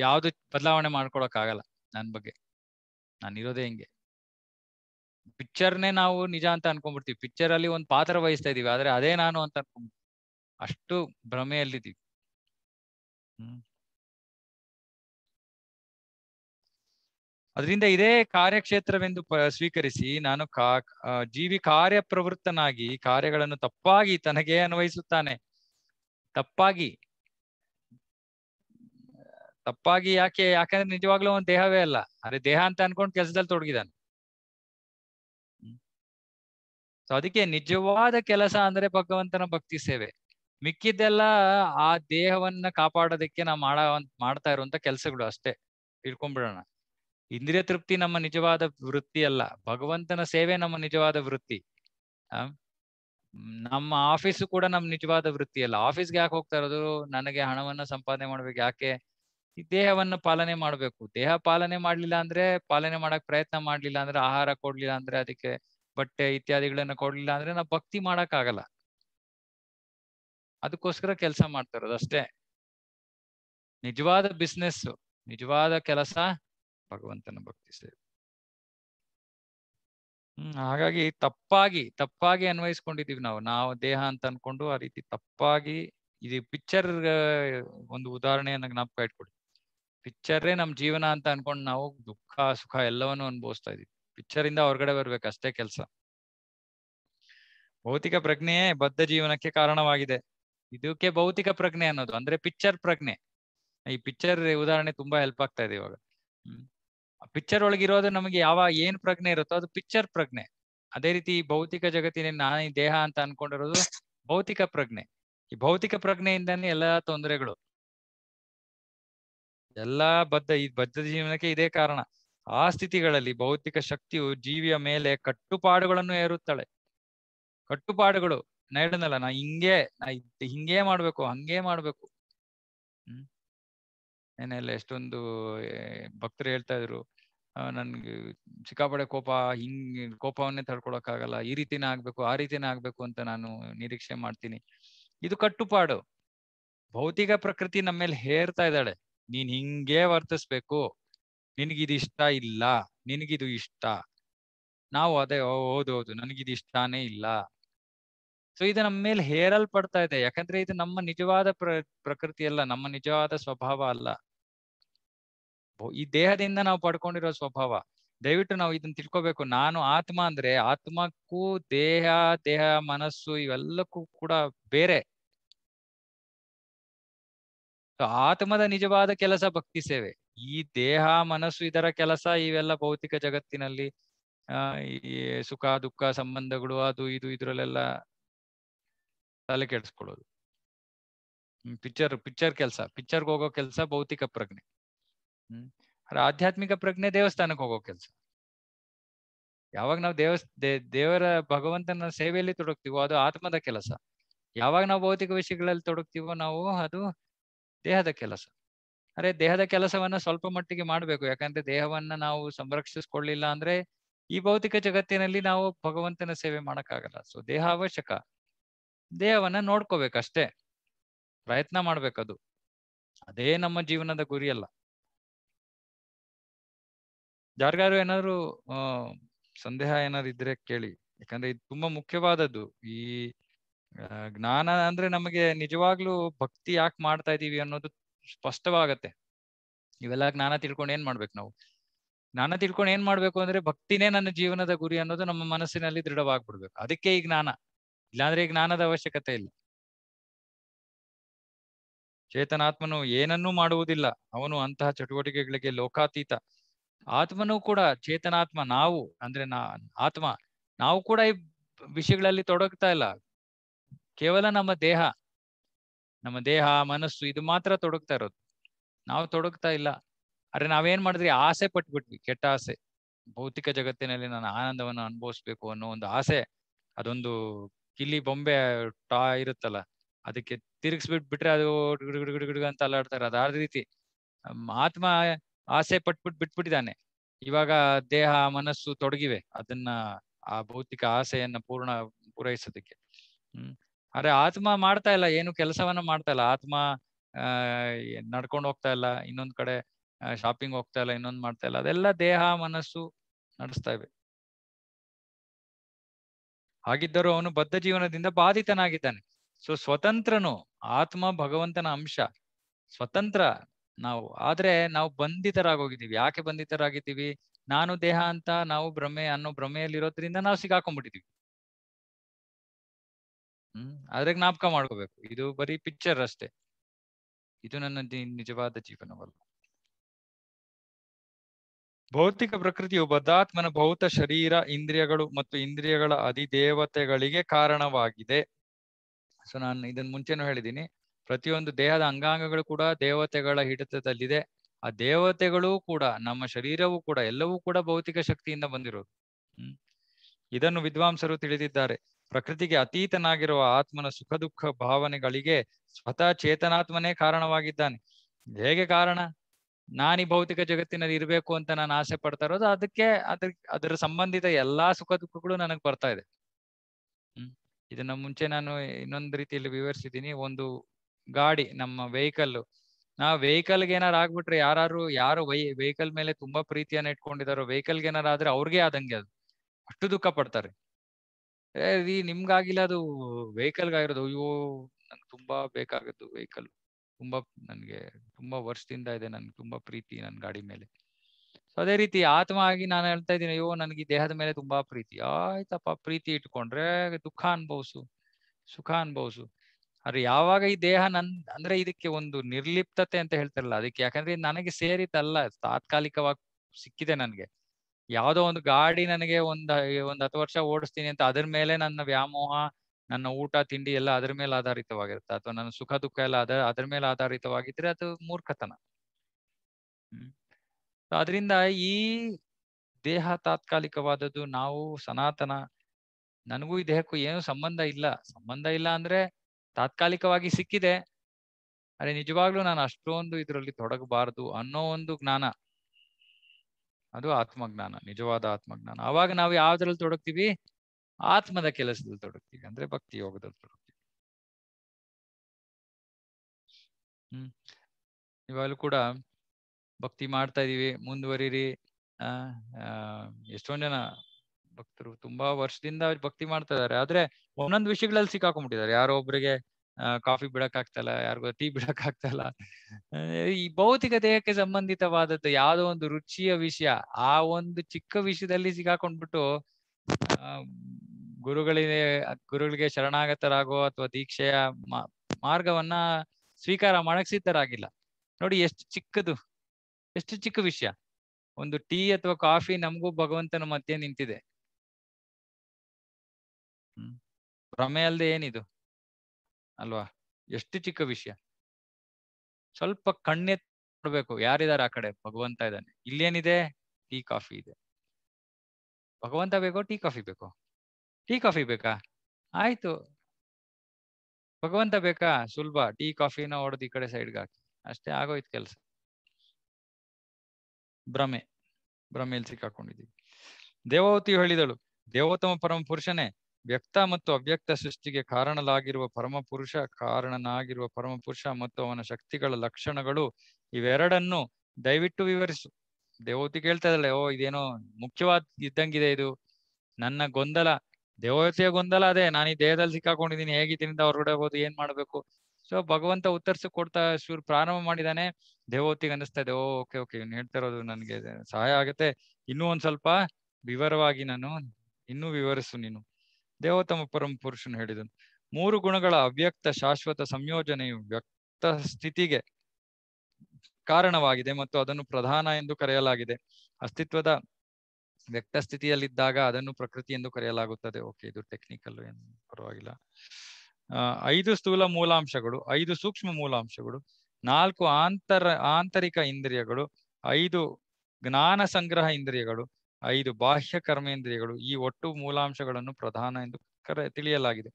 ಯಾವ್ದು ಬದಲಾವಣೆ ಮಾಡ್ಕೊಳಕ್ ಆಗಲ್ಲ ನನ್ ಬಗ್ಗೆ ನಾನು ಇರೋದೇ ಹಿಂಗೆ ಪಿಕ್ಚರ್ನೇ ನಾವು ನಿಜ ಅಂತ ಅನ್ಕೊಂಡ್ಬಿಡ್ತೀವಿ ಪಿಕ್ಚರ್ ಅಲ್ಲಿ ಒಂದು ಪಾತ್ರ ವಹಿಸ್ತಾ ಇದೀವಿ ಆದ್ರೆ ಅದೇ ನಾನು ಅಂತ ಅನ್ಕೊಂಡ್ಬಿಡ್ತೀವಿ ಅಷ್ಟು ಭ್ರಮೆಯಲ್ಲಿದ್ದೀವಿ ಹ್ಮ್ ಅದರಿಂದ ಇದೇ ಕಾರ್ಯಕ್ಷೇತ್ರವೆಂದು ಸ್ವೀಕರಿಸಿ ನಾನು ಕಾ ಜೀವಿ ಕಾರ್ಯ ಪ್ರವೃತ್ತನಾಗಿ ಕಾರ್ಯಗಳನ್ನು ತಪ್ಪಾಗಿ ತನಗೆ ಅನ್ವಯಿಸುತ್ತಾನೆ ತಪ್ಪಾಗಿ ತಪ್ಪಾಗಿ ಯಾಕೆ ಯಾಕಂದ್ರೆ ನಿಜವಾಗ್ಲೂ ಒಂದು ದೇಹವೇ ಅಲ್ಲ ಅದೇ ದೇಹ ಅಂತ ಅನ್ಕೊಂಡು ಕೆಲಸದಲ್ಲಿ ತೊಡಗಿದಾನೆ ಸೊ ಅದಕ್ಕೆ ನಿಜವಾದ ಕೆಲಸ ಅಂದ್ರೆ ಭಗವಂತನ ಭಕ್ತಿ ಸೇವೆ ಮಿಕ್ಕಿದ್ದೆಲ್ಲ ಆ ದೇಹವನ್ನ ಕಾಪಾಡೋದಕ್ಕೆ ನಾವು ಮಾಡ ಮಾಡ್ತಾ ಇರುವಂತ ಕೆಲಸಗಳು ಅಷ್ಟೇ ತಿಳ್ಕೊಂಡ್ಬಿಡೋಣ ಇಂದ್ರಿಯ ತೃಪ್ತಿ ನಮ್ಮ ನಿಜವಾದ ವೃತ್ತಿ ಅಲ್ಲ ಭಗವಂತನ ಸೇವೆ ನಮ್ಮ ನಿಜವಾದ ವೃತ್ತಿ ನಮ್ಮ ಆಫೀಸ್ ಕೂಡ ನಮ್ ನಿಜವಾದ ವೃತ್ತಿ ಅಲ್ಲ ಆಫೀಸ್ಗೆ ಯಾಕೆ ಹೋಗ್ತಾ ಇರೋದು ನನಗೆ ಹಣವನ್ನ ಸಂಪಾದನೆ ಮಾಡ್ಬೇಕು ಯಾಕೆ ಈ ದೇಹವನ್ನ ಪಾಲನೆ ಮಾಡ್ಬೇಕು ದೇಹ ಪಾಲನೆ ಮಾಡ್ಲಿಲ್ಲ ಅಂದ್ರೆ ಪಾಲನೆ ಮಾಡಕ್ ಪ್ರಯತ್ನ ಮಾಡ್ಲಿಲ್ಲ ಅಂದ್ರೆ ಆಹಾರ ಕೊಡ್ಲಿಲ್ಲ ಅಂದ್ರೆ ಅದಕ್ಕೆ ಬಟ್ಟೆ ಇತ್ಯಾದಿಗಳನ್ನ ಕೊಡ್ಲಿಲ್ಲ ಅಂದ್ರೆ ನಾವು ಭಕ್ತಿ ಮಾಡಕ್ ಆಗಲ್ಲ ಅದಕ್ಕೋಸ್ಕರ ಕೆಲಸ ಮಾಡ್ತಾ ಇರೋದು ಅಷ್ಟೇ ನಿಜವಾದ ಬಿಸ್ನೆಸ್ ನಿಜವಾದ ಕೆಲಸ ಭಗವಂತನ ಭಕ್ತಿ ಸೇವೆ ಹ್ಮ್ ಹಾಗಾಗಿ ತಪ್ಪಾಗಿ ತಪ್ಪಾಗಿ ಅನ್ವಯಿಸ್ಕೊಂಡಿದೀವಿ ನಾವು ನಾವು ದೇಹ ಅಂತ ಅನ್ಕೊಂಡು ಆ ರೀತಿ ತಪ್ಪಾಗಿ ಇದು ಪಿಕ್ಚರ್ ಒಂದು ಉದಾಹರಣೆಯನ್ನ ಜ್ಞಾಪಕ ಇಟ್ಕೊಡಿ ಪಿಕ್ಚರೇ ನಮ್ ಜೀವನ ಅಂತ ಅನ್ಕೊಂಡು ನಾವು ದುಃಖ ಸುಖ ಎಲ್ಲವನ್ನೂ ಅನುಭವಿಸ್ತಾ ಇದೀವಿ ಪಿಕ್ಚರ್ ಇಂದ ಹೊರ್ಗಡೆ ಬರ್ಬೇಕು ಅಷ್ಟೇ ಕೆಲಸ ಭೌತಿಕ ಪ್ರಜ್ಞೆಯೇ ಬದ್ಧ ಜೀವನಕ್ಕೆ ಕಾರಣವಾಗಿದೆ ಇದಕ್ಕೆ ಭೌತಿಕ ಪ್ರಜ್ಞೆ ಅನ್ನೋದು ಅಂದ್ರೆ ಪಿಕ್ಚರ್ ಪ್ರಜ್ಞೆ ಈ ಪಿಕ್ಚರ್ ಉದಾಹರಣೆ ತುಂಬಾ ಹೆಲ್ಪ್ ಆಗ್ತಾ ಇದೆ ಇವಾಗ ಹ್ಮ್ ಪಿಕ್ಚರ್ ಒಳಗಿರೋದು ನಮಗೆ ಯಾವ ಏನ್ ಪ್ರಜ್ಞೆ ಇರುತ್ತೋ ಅದು ಪಿಕ್ಚರ್ ಪ್ರಜ್ಞೆ ಅದೇ ರೀತಿ ಭೌತಿಕ ಜಗತ್ತಿನ ನಾನು ಈ ದೇಹ ಅಂತ ಅನ್ಕೊಂಡಿರೋದು ಭೌತಿಕ ಪ್ರಜ್ಞೆ ಈ ಭೌತಿಕ ಪ್ರಜ್ಞೆಯಿಂದಾನೇ ಎಲ್ಲಾ ತೊಂದರೆಗಳು ಎಲ್ಲಾ ಬದ್ಧ ಈ ಬದ್ಧ ಜೀವನಕ್ಕೆ ಇದೇ ಕಾರಣ ಆ ಸ್ಥಿತಿಗಳಲ್ಲಿ ಭೌತಿಕ ಶಕ್ತಿಯು ಜೀವಿಯ ಮೇಲೆ ಕಟ್ಟುಪಾಡುಗಳನ್ನು ಏರುತ್ತಾಳೆ ಕಟ್ಟುಪಾಡುಗಳು ನಾ ನಾ ಹಿಂಗೆ ನಾ ಹಿಂಗೇ ಮಾಡ್ಬೇಕು ಹಂಗೇ ಮಾಡ್ಬೇಕು ಹ್ಮ್ ಏನೆಲ್ಲ ಎಷ್ಟೊಂದು ಭಕ್ತರು ಹೇಳ್ತಾ ಇದ್ರು ನನ್ಗೆ ಸಿಕ್ಕಾಪಡೆ ಕೋಪ ಹಿಂಗ್ ಕೋಪವನ್ನೇ ಆಗಲ್ಲ ಈ ರೀತಿನೇ ಆಗ್ಬೇಕು ಆ ರೀತಿನೇ ಆಗ್ಬೇಕು ಅಂತ ನಾನು ನಿರೀಕ್ಷೆ ಮಾಡ್ತೀನಿ ಇದು ಕಟ್ಟುಪಾಡು ಭೌತಿಕ ಪ್ರಕೃತಿ ನಮ್ಮ ಮೇಲೆ ಹೇರ್ತಾ ಇದ್ದಾಳೆ ನೀನ್ ಹಿಂಗೇ ವರ್ತಿಸ್ಬೇಕು ನಿನಗಿದು ಇಷ್ಟ ಇಲ್ಲ ನಿನಗಿದು ಇಷ್ಟ ನಾವು ಅದೇ ಹೌದೌದು ಹೌದು ನನಗಿದು ಇಷ್ಟಾನೇ ಇಲ್ಲ ಸೊ ಇದು ನಮ್ಮ ಮೇಲೆ ಹೇರಲ್ಪಡ್ತಾ ಇದೆ ಯಾಕಂದ್ರೆ ಇದು ನಮ್ಮ ನಿಜವಾದ ಪ್ರ ಪ್ರಕೃತಿ ಅಲ್ಲ ನಮ್ಮ ನಿಜವಾದ ಸ್ವಭಾವ ಅಲ್ಲ ಈ ದೇಹದಿಂದ ನಾವು ಪಡ್ಕೊಂಡಿರೋ ಸ್ವಭಾವ ದಯವಿಟ್ಟು ನಾವು ಇದನ್ನ ತಿಳ್ಕೊಬೇಕು ನಾನು ಆತ್ಮ ಅಂದ್ರೆ ಆತ್ಮಕ್ಕೂ ದೇಹ ದೇಹ ಮನಸ್ಸು ಇವೆಲ್ಲಕ್ಕೂ ಕೂಡ ಬೇರೆ ಆತ್ಮದ ನಿಜವಾದ ಕೆಲಸ ಭಕ್ತಿ ಸೇವೆ ಈ ದೇಹ ಮನಸ್ಸು ಇದರ ಕೆಲಸ ಇವೆಲ್ಲ ಭೌತಿಕ ಜಗತ್ತಿನಲ್ಲಿ ಆ ಈ ಸುಖ ದುಃಖ ಸಂಬಂಧಗಳು ಅದು ಇದು ಇದ್ರಲ್ಲೆಲ್ಲ ತಲೆ ಕೆಡಿಸ್ಕೊಳ್ಳೋದು ಪಿಕ್ಚರ್ ಪಿಕ್ಚರ್ ಕೆಲಸ ಪಿಕ್ಚರ್ಗೆ ಹೋಗೋ ಕೆಲಸ ಭೌತಿಕ ಪ್ರಜ್ಞೆ ಹ್ಮ್ ಆಧ್ಯಾತ್ಮಿಕ ಪ್ರಜ್ಞೆ ದೇವಸ್ಥಾನಕ್ಕೆ ಹೋಗೋ ಕೆಲಸ ಯಾವಾಗ ನಾವು ದೇವ ದೇವರ ಭಗವಂತನ ಸೇವೆಯಲ್ಲಿ ತೊಡಗ್ತೀವೋ ಅದು ಆತ್ಮದ ಕೆಲಸ ಯಾವಾಗ ನಾವು ಭೌತಿಕ ವಿಷಯಗಳಲ್ಲಿ ತೊಡಗ್ತೀವೋ ನಾವು ಅದು ದೇಹದ ಕೆಲಸ ಅರೆ ದೇಹದ ಕೆಲಸವನ್ನ ಸ್ವಲ್ಪ ಮಟ್ಟಿಗೆ ಮಾಡಬೇಕು ಯಾಕಂದ್ರೆ ದೇಹವನ್ನ ನಾವು ಸಂರಕ್ಷಿಸ್ಕೊಳ್ಳಿಲ್ಲ ಅಂದ್ರೆ ಈ ಭೌತಿಕ ಜಗತ್ತಿನಲ್ಲಿ ನಾವು ಭಗವಂತನ ಸೇವೆ ಮಾಡಕ್ಕಾಗಲ್ಲ ಸೊ ದೇಹ ಅವಶ್ಯಕ ದೇಹವನ್ನ ನೋಡ್ಕೋಬೇಕಷ್ಟೇ ಪ್ರಯತ್ನ ಮಾಡ್ಬೇಕದು ಅದೇ ನಮ್ಮ ಜೀವನದ ಗುರಿಯಲ್ಲ ಯಾರಿಗಾರು ಏನಾದ್ರು ಸಂದೇಹ ಏನಾದ್ರು ಇದ್ರೆ ಕೇಳಿ ಯಾಕಂದ್ರೆ ಇದು ತುಂಬಾ ಮುಖ್ಯವಾದದ್ದು ಈ ಜ್ಞಾನ ಅಂದ್ರೆ ನಮಗೆ ನಿಜವಾಗ್ಲೂ ಭಕ್ತಿ ಯಾಕೆ ಮಾಡ್ತಾ ಇದೀವಿ ಅನ್ನೋದು ಸ್ಪಷ್ಟವಾಗತ್ತೆ ಇವೆಲ್ಲ ಜ್ಞಾನ ತಿಳ್ಕೊಂಡು ಏನ್ ಮಾಡ್ಬೇಕು ನಾವು ಜ್ಞಾನ ತಿಳ್ಕೊಂಡು ಏನ್ ಮಾಡ್ಬೇಕು ಅಂದ್ರೆ ಭಕ್ತಿನೇ ನನ್ನ ಜೀವನದ ಗುರಿ ಅನ್ನೋದು ನಮ್ಮ ಮನಸ್ಸಿನಲ್ಲಿ ದೃಢವಾಗ್ಬಿಡ್ಬೇಕು ಅದಕ್ಕೆ ಈ ಜ್ಞಾನ ಇಲ್ಲಾಂದ್ರೆ ಈ ಜ್ಞಾನದ ಅವಶ್ಯಕತೆ ಇಲ್ಲ ಚೇತನಾತ್ಮನು ಏನನ್ನೂ ಮಾಡುವುದಿಲ್ಲ ಅವನು ಅಂತಹ ಚಟುವಟಿಕೆಗಳಿಗೆ ಲೋಕಾತೀತ ಆತ್ಮನೂ ಕೂಡ ಚೇತನಾತ್ಮ ನಾವು ಅಂದ್ರೆ ನಾ ಆತ್ಮ ನಾವು ಕೂಡ ಈ ವಿಷಯಗಳಲ್ಲಿ ತೊಡಗ್ತಾ ಇಲ್ಲ ಕೇವಲ ನಮ್ಮ ದೇಹ ನಮ್ಮ ದೇಹ ಮನಸ್ಸು ಇದು ಮಾತ್ರ ತೊಡಗ್ತಾ ಇರೋದು ನಾವು ತೊಡಗ್ತಾ ಇಲ್ಲ ಆದ್ರೆ ನಾವೇನ್ ಮಾಡಿದ್ರಿ ಆಸೆ ಪಟ್ಬಿಟ್ವಿ ಕೆಟ್ಟ ಆಸೆ ಭೌತಿಕ ಜಗತ್ತಿನಲ್ಲಿ ನಾನು ಆನಂದವನ್ನು ಅನುಭವಿಸ್ಬೇಕು ಅನ್ನೋ ಒಂದು ಆಸೆ ಅದೊಂದು ಗಿಲ್ಲಿ ಬೊಂಬೆ ಟಾ ಇರುತ್ತಲ್ಲ ಅದಕ್ಕೆ ತಿರುಗಿಸ್ಬಿಟ್ ಬಿಟ್ರೆ ಅದು ಗಿಡುಗಿಡು ಅಂತ ಅಲ್ಲಾಡ್ತಾರೆ ಅದಾದ ರೀತಿ ಆತ್ಮ ಆಸೆ ಪಟ್ಬಿಟ್ ಬಿಟ್ಬಿಟ್ಟಿದ್ದಾನೆ ಇವಾಗ ದೇಹ ಮನಸ್ಸು ತೊಡಗಿವೆ ಅದನ್ನ ಆ ಭೌತಿಕ ಆಸೆಯನ್ನ ಪೂರ್ಣ ಪೂರೈಸೋದಕ್ಕೆ ಹ್ಮ್ ಆದ್ರೆ ಆತ್ಮ ಮಾಡ್ತಾ ಇಲ್ಲ ಏನು ಕೆಲಸವನ್ನ ಮಾಡ್ತಾ ಇಲ್ಲ ಆತ್ಮ ಆ ನಡ್ಕೊಂಡು ಹೋಗ್ತಾ ಇಲ್ಲ ಇನ್ನೊಂದ್ ಕಡೆ ಶಾಪಿಂಗ್ ಹೋಗ್ತಾ ಇಲ್ಲ ಇನ್ನೊಂದ್ ಮಾಡ್ತಾ ಇಲ್ಲ ಅದೆಲ್ಲ ದೇಹ ಮನಸ್ಸು ನಡೆಸ್ತಾ ಇವೆ ಹಾಗಿದ್ದರೂ ಅವನು ಬದ್ಧ ಜೀವನದಿಂದ ಬಾಧಿತನಾಗಿದ್ದಾನೆ ಸೊ ಸ್ವತಂತ್ರನು ಆತ್ಮ ಭಗವಂತನ ಅಂಶ ಸ್ವತಂತ್ರ ನಾವು ಆದ್ರೆ ನಾವು ಬಂಧಿತರಾಗೋಗಿದ್ದೀವಿ ಯಾಕೆ ಬಂಧಿತರಾಗಿದ್ದೀವಿ ನಾನು ದೇಹ ಅಂತ ನಾವು ಭ್ರಮೆ ಅನ್ನೋ ಭ್ರಮೆಯಲ್ಲಿರೋದ್ರಿಂದ ನಾವು ಸಿಗಾಕೊಂಡ್ಬಿಟ್ಟಿದೀವಿ ಹ್ಮ್ ಆದ್ರೆ ಜ್ಞಾಪಕ ಮಾಡ್ಕೋಬೇಕು ಇದು ಬರೀ ಪಿಕ್ಚರ್ ಅಷ್ಟೇ ಇದು ನನ್ನ ನಿಜವಾದ ಜೀವನವಲ್ಲ ಭೌತಿಕ ಪ್ರಕೃತಿಯು ಬದ್ಧಾತ್ಮನ ಭೌತ ಶರೀರ ಇಂದ್ರಿಯಗಳು ಮತ್ತು ಇಂದ್ರಿಯಗಳ ಅಧಿದೇವತೆಗಳಿಗೆ ಕಾರಣವಾಗಿದೆ ಸೊ ನಾನು ಇದನ್ನ ಮುಂಚೆನೂ ಹೇಳಿದ್ದೀನಿ ಪ್ರತಿಯೊಂದು ದೇಹದ ಅಂಗಾಂಗಗಳು ಕೂಡ ದೇವತೆಗಳ ಹಿಡಿತದಲ್ಲಿದೆ ಆ ದೇವತೆಗಳು ಕೂಡ ನಮ್ಮ ಶರೀರವೂ ಕೂಡ ಎಲ್ಲವೂ ಕೂಡ ಭೌತಿಕ ಶಕ್ತಿಯಿಂದ ಬಂದಿರೋದು ಹ್ಮ್ ಇದನ್ನು ವಿದ್ವಾಂಸರು ತಿಳಿದಿದ್ದಾರೆ ಪ್ರಕೃತಿಗೆ ಅತೀತನಾಗಿರುವ ಆತ್ಮನ ಸುಖ ದುಃಖ ಭಾವನೆಗಳಿಗೆ ಸ್ವತಃ ಚೇತನಾತ್ಮನೇ ಕಾರಣವಾಗಿದ್ದಾನೆ ಹೇಗೆ ಕಾರಣ ನಾನು ಈ ಭೌತಿಕ ಜಗತ್ತಿನಲ್ಲಿ ಇರಬೇಕು ಅಂತ ನಾನು ಆಸೆ ಪಡ್ತಾ ಇರೋದು ಅದಕ್ಕೆ ಅದ್ರ ಅದರ ಸಂಬಂಧಿತ ಎಲ್ಲಾ ಸುಖ ದುಃಖಗಳು ನನಗ್ ಬರ್ತಾ ಇದೆ ಇದನ್ನ ಮುಂಚೆ ನಾನು ಇನ್ನೊಂದ್ ರೀತಿಯಲ್ಲಿ ವಿವರಿಸಿದ್ದೀನಿ ಒಂದು ಗಾಡಿ ನಮ್ಮ ವೆಹಿಕಲ್ ನಾವು ವೆಹಿಕಲ್ಗೆ ಏನಾರು ಆಗ್ಬಿಟ್ರೆ ಯಾರು ಯಾರು ವೆಹಿಕಲ್ ಮೇಲೆ ತುಂಬಾ ಪ್ರೀತಿಯನ್ನ ಇಟ್ಕೊಂಡಿದಾರೋ ವೆಹಿಕಲ್ಗೆ ಏನಾರು ಆದ್ರೆ ಅವ್ರಿಗೆ ಆದಂಗೆ ಅದು ಅಷ್ಟು ದುಃಖ ಪಡ್ತಾರೆ ಏ ನಿಮ್ಗಾಗಿಲ್ಲ ಅದು ವೆಹಿಕಲ್ಗಾಗಿರೋದು ಅಯ್ಯೋ ನಂಗೆ ತುಂಬಾ ಬೇಕಾಗದ್ದು ವೆಹಿಕಲ್ ತುಂಬಾ ನನ್ಗೆ ತುಂಬಾ ವರ್ಷದಿಂದ ಇದೆ ನನ್ಗೆ ತುಂಬಾ ಪ್ರೀತಿ ನನ್ ಗಾಡಿ ಮೇಲೆ ಸೊ ಅದೇ ರೀತಿ ಆತ್ಮ ಆಗಿ ನಾನು ಹೇಳ್ತಾ ಇದ್ದೀನಿ ಅಯ್ಯೋ ನನಗೆ ಈ ದೇಹದ ಮೇಲೆ ತುಂಬಾ ಪ್ರೀತಿ ಆಯ್ತಪ್ಪ ಪ್ರೀತಿ ಇಟ್ಕೊಂಡ್ರೆ ದುಃಖ ಅನ್ಭವಿಸು ಸುಖ ಅನ್ಭವಿಸು ಆದ್ರೆ ಯಾವಾಗ ಈ ದೇಹ ನನ್ ಅಂದ್ರೆ ಇದಕ್ಕೆ ಒಂದು ನಿರ್ಲಿಪ್ತತೆ ಅಂತ ಹೇಳ್ತಾರಲ್ಲ ಅದಕ್ಕೆ ಯಾಕಂದ್ರೆ ನನಗೆ ಸೇರಿದ್ದಲ್ಲ ತಾತ್ಕಾಲಿಕವಾಗಿ ಸಿಕ್ಕಿದೆ ನನಗೆ ಯಾವ್ದೋ ಒಂದು ಗಾಡಿ ನನಗೆ ಒಂದ್ ಒಂದ್ ಹತ್ತು ವರ್ಷ ಓಡಿಸ್ತೀನಿ ಅಂತ ಅದ್ರ ಮೇಲೆ ನನ್ನ ವ್ಯಾಮೋಹ ನನ್ನ ಊಟ ತಿಂಡಿ ಎಲ್ಲ ಅದ್ರ ಮೇಲೆ ಆಧಾರಿತವಾಗಿರುತ್ತೆ ಅಥವಾ ನನ್ನ ಸುಖ ದುಃಖ ಎಲ್ಲ ಅದ ಅದ್ರ ಮೇಲೆ ಆಧಾರಿತವಾಗಿದ್ರೆ ಅದು ಮೂರ್ಖತನ ಅದರಿಂದ ಈ ದೇಹ ತಾತ್ಕಾಲಿಕವಾದದ್ದು ನಾವು ಸನಾತನ ನನಗೂ ಈ ದೇಹಕ್ಕೂ ಏನು ಸಂಬಂಧ ಇಲ್ಲ ಸಂಬಂಧ ಇಲ್ಲ ಅಂದ್ರೆ ತಾತ್ಕಾಲಿಕವಾಗಿ ಸಿಕ್ಕಿದೆ ಅರೆ ನಿಜವಾಗ್ಲೂ ನಾನು ಅಷ್ಟೊಂದು ಇದರಲ್ಲಿ ತೊಡಗಬಾರದು ಅನ್ನೋ ಒಂದು ಜ್ಞಾನ ಅದು ಆತ್ಮಜ್ಞಾನ ನಿಜವಾದ ಆತ್ಮಜ್ಞಾನ ಅವಾಗ ನಾವು ಯಾವ್ದ್ರಲ್ಲಿ ತೊಡಗ್ತೀವಿ ಆತ್ಮದ ಕೆಲಸದಲ್ಲಿ ತೊಡಗ್ತೀವಿ ಅಂದ್ರೆ ಭಕ್ತಿ ಯೋಗದಲ್ಲಿ ತೊಡಗ್ತೀವಿ ಹ್ಮ್ ಇವಾಗಲೂ ಕೂಡ ಭಕ್ತಿ ಮಾಡ್ತಾ ಇದೀವಿ ಮುಂದುವರಿರಿ ಆ ಎಷ್ಟೊಂದ್ ಜನ ಭಕ್ತರು ತುಂಬಾ ವರ್ಷದಿಂದ ಭಕ್ತಿ ಮಾಡ್ತಾ ಇದಾರೆ ಆದ್ರೆ ಒಂದೊಂದು ವಿಷಯಗಳಲ್ಲಿ ಸಿಕ್ಕಾಕೊಂಡ್ಬಿಟ್ಟಿದ್ದಾರೆ ಯಾರೋ ಒಬ್ರಿಗೆ ಕಾಫಿ ಬಿಡಕ್ ಆಗ್ತಲ್ಲ ಯಾರಿಗೂ ಟೀ ಬಿಡಕ್ ಆಗ್ತಲ್ಲ ಈ ಭೌತಿಕ ದೇಹಕ್ಕೆ ಸಂಬಂಧಿತವಾದದ್ದು ಯಾವುದೋ ಒಂದು ರುಚಿಯ ವಿಷಯ ಆ ಒಂದು ಚಿಕ್ಕ ವಿಷಯದಲ್ಲಿ ಸಿಗಾಕೊಂಡ್ಬಿಟ್ಟು ಗುರುಗಳಿಗೆ ಗುರುಗಳಿಗೆ ಶರಣಾಗತರಾಗೋ ಅಥವಾ ದೀಕ್ಷೆಯ ಮಾರ್ಗವನ್ನ ಸ್ವೀಕಾರ ಮಾಡಕ್ ಸಿದ್ಧರಾಗಿಲ್ಲ ನೋಡಿ ಎಷ್ಟು ಚಿಕ್ಕದು ಎಷ್ಟು ಚಿಕ್ಕ ವಿಷಯ ಒಂದು ಟೀ ಅಥವಾ ಕಾಫಿ ನಮಗೂ ಭಗವಂತನ ಮಧ್ಯೆ ನಿಂತಿದೆ ಹ್ಮ್ ಭ್ರಮೆ ಅಲ್ಲದೆ ಏನಿದು ಅಲ್ವಾ ಎಷ್ಟು ಚಿಕ್ಕ ವಿಷಯ ಸ್ವಲ್ಪ ಕಣ್ಣೆ ನೋಡ್ಬೇಕು ಯಾರಿದ್ದಾರೆ ಆ ಕಡೆ ಭಗವಂತ ಇದ್ದಾನೆ ಇಲ್ಲೇನಿದೆ ಟೀ ಕಾಫಿ ಇದೆ ಭಗವಂತ ಬೇಕೋ ಟೀ ಕಾಫಿ ಬೇಕೋ ಟೀ ಕಾಫಿ ಬೇಕಾ ಆಯ್ತು ಭಗವಂತ ಬೇಕಾ ಸುಲಭ ಟೀ ಕಾಫಿನ ಹೊಡೆದು ಈ ಕಡೆ ಸೈಡ್ ಹಾಕಿ ಅಷ್ಟೇ ಆಗೋಯ್ತು ಕೆಲಸ ಭ್ರಮೆ ಭ್ರಮೆಯಲ್ಲಿ ಸಿಕ್ಕಾಕೊಂಡಿದ್ದೀವಿ ದೇವವತಿಯು ಹೇಳಿದಳು ದೇವೋತ್ತಮ ಪರಮ ಪುರುಷನೇ ವ್ಯಕ್ತ ಮತ್ತು ಅವ್ಯಕ್ತ ಸೃಷ್ಟಿಗೆ ಕಾರಣಲಾಗಿರುವ ಪರಮ ಪುರುಷ ಕಾರಣನಾಗಿರುವ ಪರಮ ಪುರುಷ ಮತ್ತು ಅವನ ಶಕ್ತಿಗಳ ಲಕ್ಷಣಗಳು ಇವೆರಡನ್ನು ದಯವಿಟ್ಟು ವಿವರಿಸು ದೇವತಿ ಕೇಳ್ತಾ ಇದ್ದಾಳೆ ಓ ಇದೇನೋ ಮುಖ್ಯವಾದ ಇದ್ದಂಗಿದೆ ಇದು ನನ್ನ ಗೊಂದಲ ದೇವತೆಯ ಗೊಂದಲ ಅದೇ ನಾನು ಈ ದೇಹದಲ್ಲಿ ಸಿಕ್ಕಾಕೊಂಡಿದ್ದೀನಿ ಹೇಗಿದ್ದೀನಿಂದ ಹೊರಗಡೆ ಹೋಗೋದು ಏನ್ ಮಾಡ್ಬೇಕು ಸೊ ಭಗವಂತ ಉತ್ತರಿಸಿ ಕೊಡ್ತಾ ಶಿವರು ಪ್ರಾರಂಭ ಮಾಡಿದಾನೆ ದೇವತಿಗೆ ಅನಿಸ್ತಾ ಇದೆ ಓಕೆ ಓಕೆ ಇವ್ನು ಹೇಳ್ತಾ ಇರೋದು ನನ್ಗೆ ಸಹಾಯ ಆಗುತ್ತೆ ಇನ್ನೂ ಒಂದ್ ಸ್ವಲ್ಪ ವಿವರವಾಗಿ ನಾನು ಇನ್ನೂ ವಿವರಿಸು ನೀನು ದೇವತಮ ಪರಂ ಪುರುಷನು ಹೇಳಿದನು ಮೂರು ಗುಣಗಳ ಅವ್ಯಕ್ತ ಶಾಶ್ವತ ಸಂಯೋಜನೆಯು ವ್ಯಕ್ತ ಸ್ಥಿತಿಗೆ ಕಾರಣವಾಗಿದೆ ಮತ್ತು ಅದನ್ನು ಪ್ರಧಾನ ಎಂದು ಕರೆಯಲಾಗಿದೆ ಅಸ್ತಿತ್ವದ ವ್ಯಕ್ತ ಸ್ಥಿತಿಯಲ್ಲಿದ್ದಾಗ ಅದನ್ನು ಪ್ರಕೃತಿ ಎಂದು ಕರೆಯಲಾಗುತ್ತದೆ ಓಕೆ ಇದು ಟೆಕ್ನಿಕಲ್ ಏನು ಪರವಾಗಿಲ್ಲ ಐದು ಸ್ಥೂಲ ಮೂಲಾಂಶಗಳು ಐದು ಸೂಕ್ಷ್ಮ ಮೂಲಾಂಶಗಳು ನಾಲ್ಕು ಆಂತರ ಆಂತರಿಕ ಇಂದ್ರಿಯಗಳು ಐದು ಜ್ಞಾನ ಸಂಗ್ರಹ ಇಂದ್ರಿಯಗಳು ಐದು ಬಾಹ್ಯ ಕರ್ಮೇಂದ್ರಿಯಗಳು ಈ ಒಟ್ಟು ಮೂಲಾಂಶಗಳನ್ನು ಪ್ರಧಾನ ಎಂದು ಕರೆ ತಿಳಿಯಲಾಗಿದೆ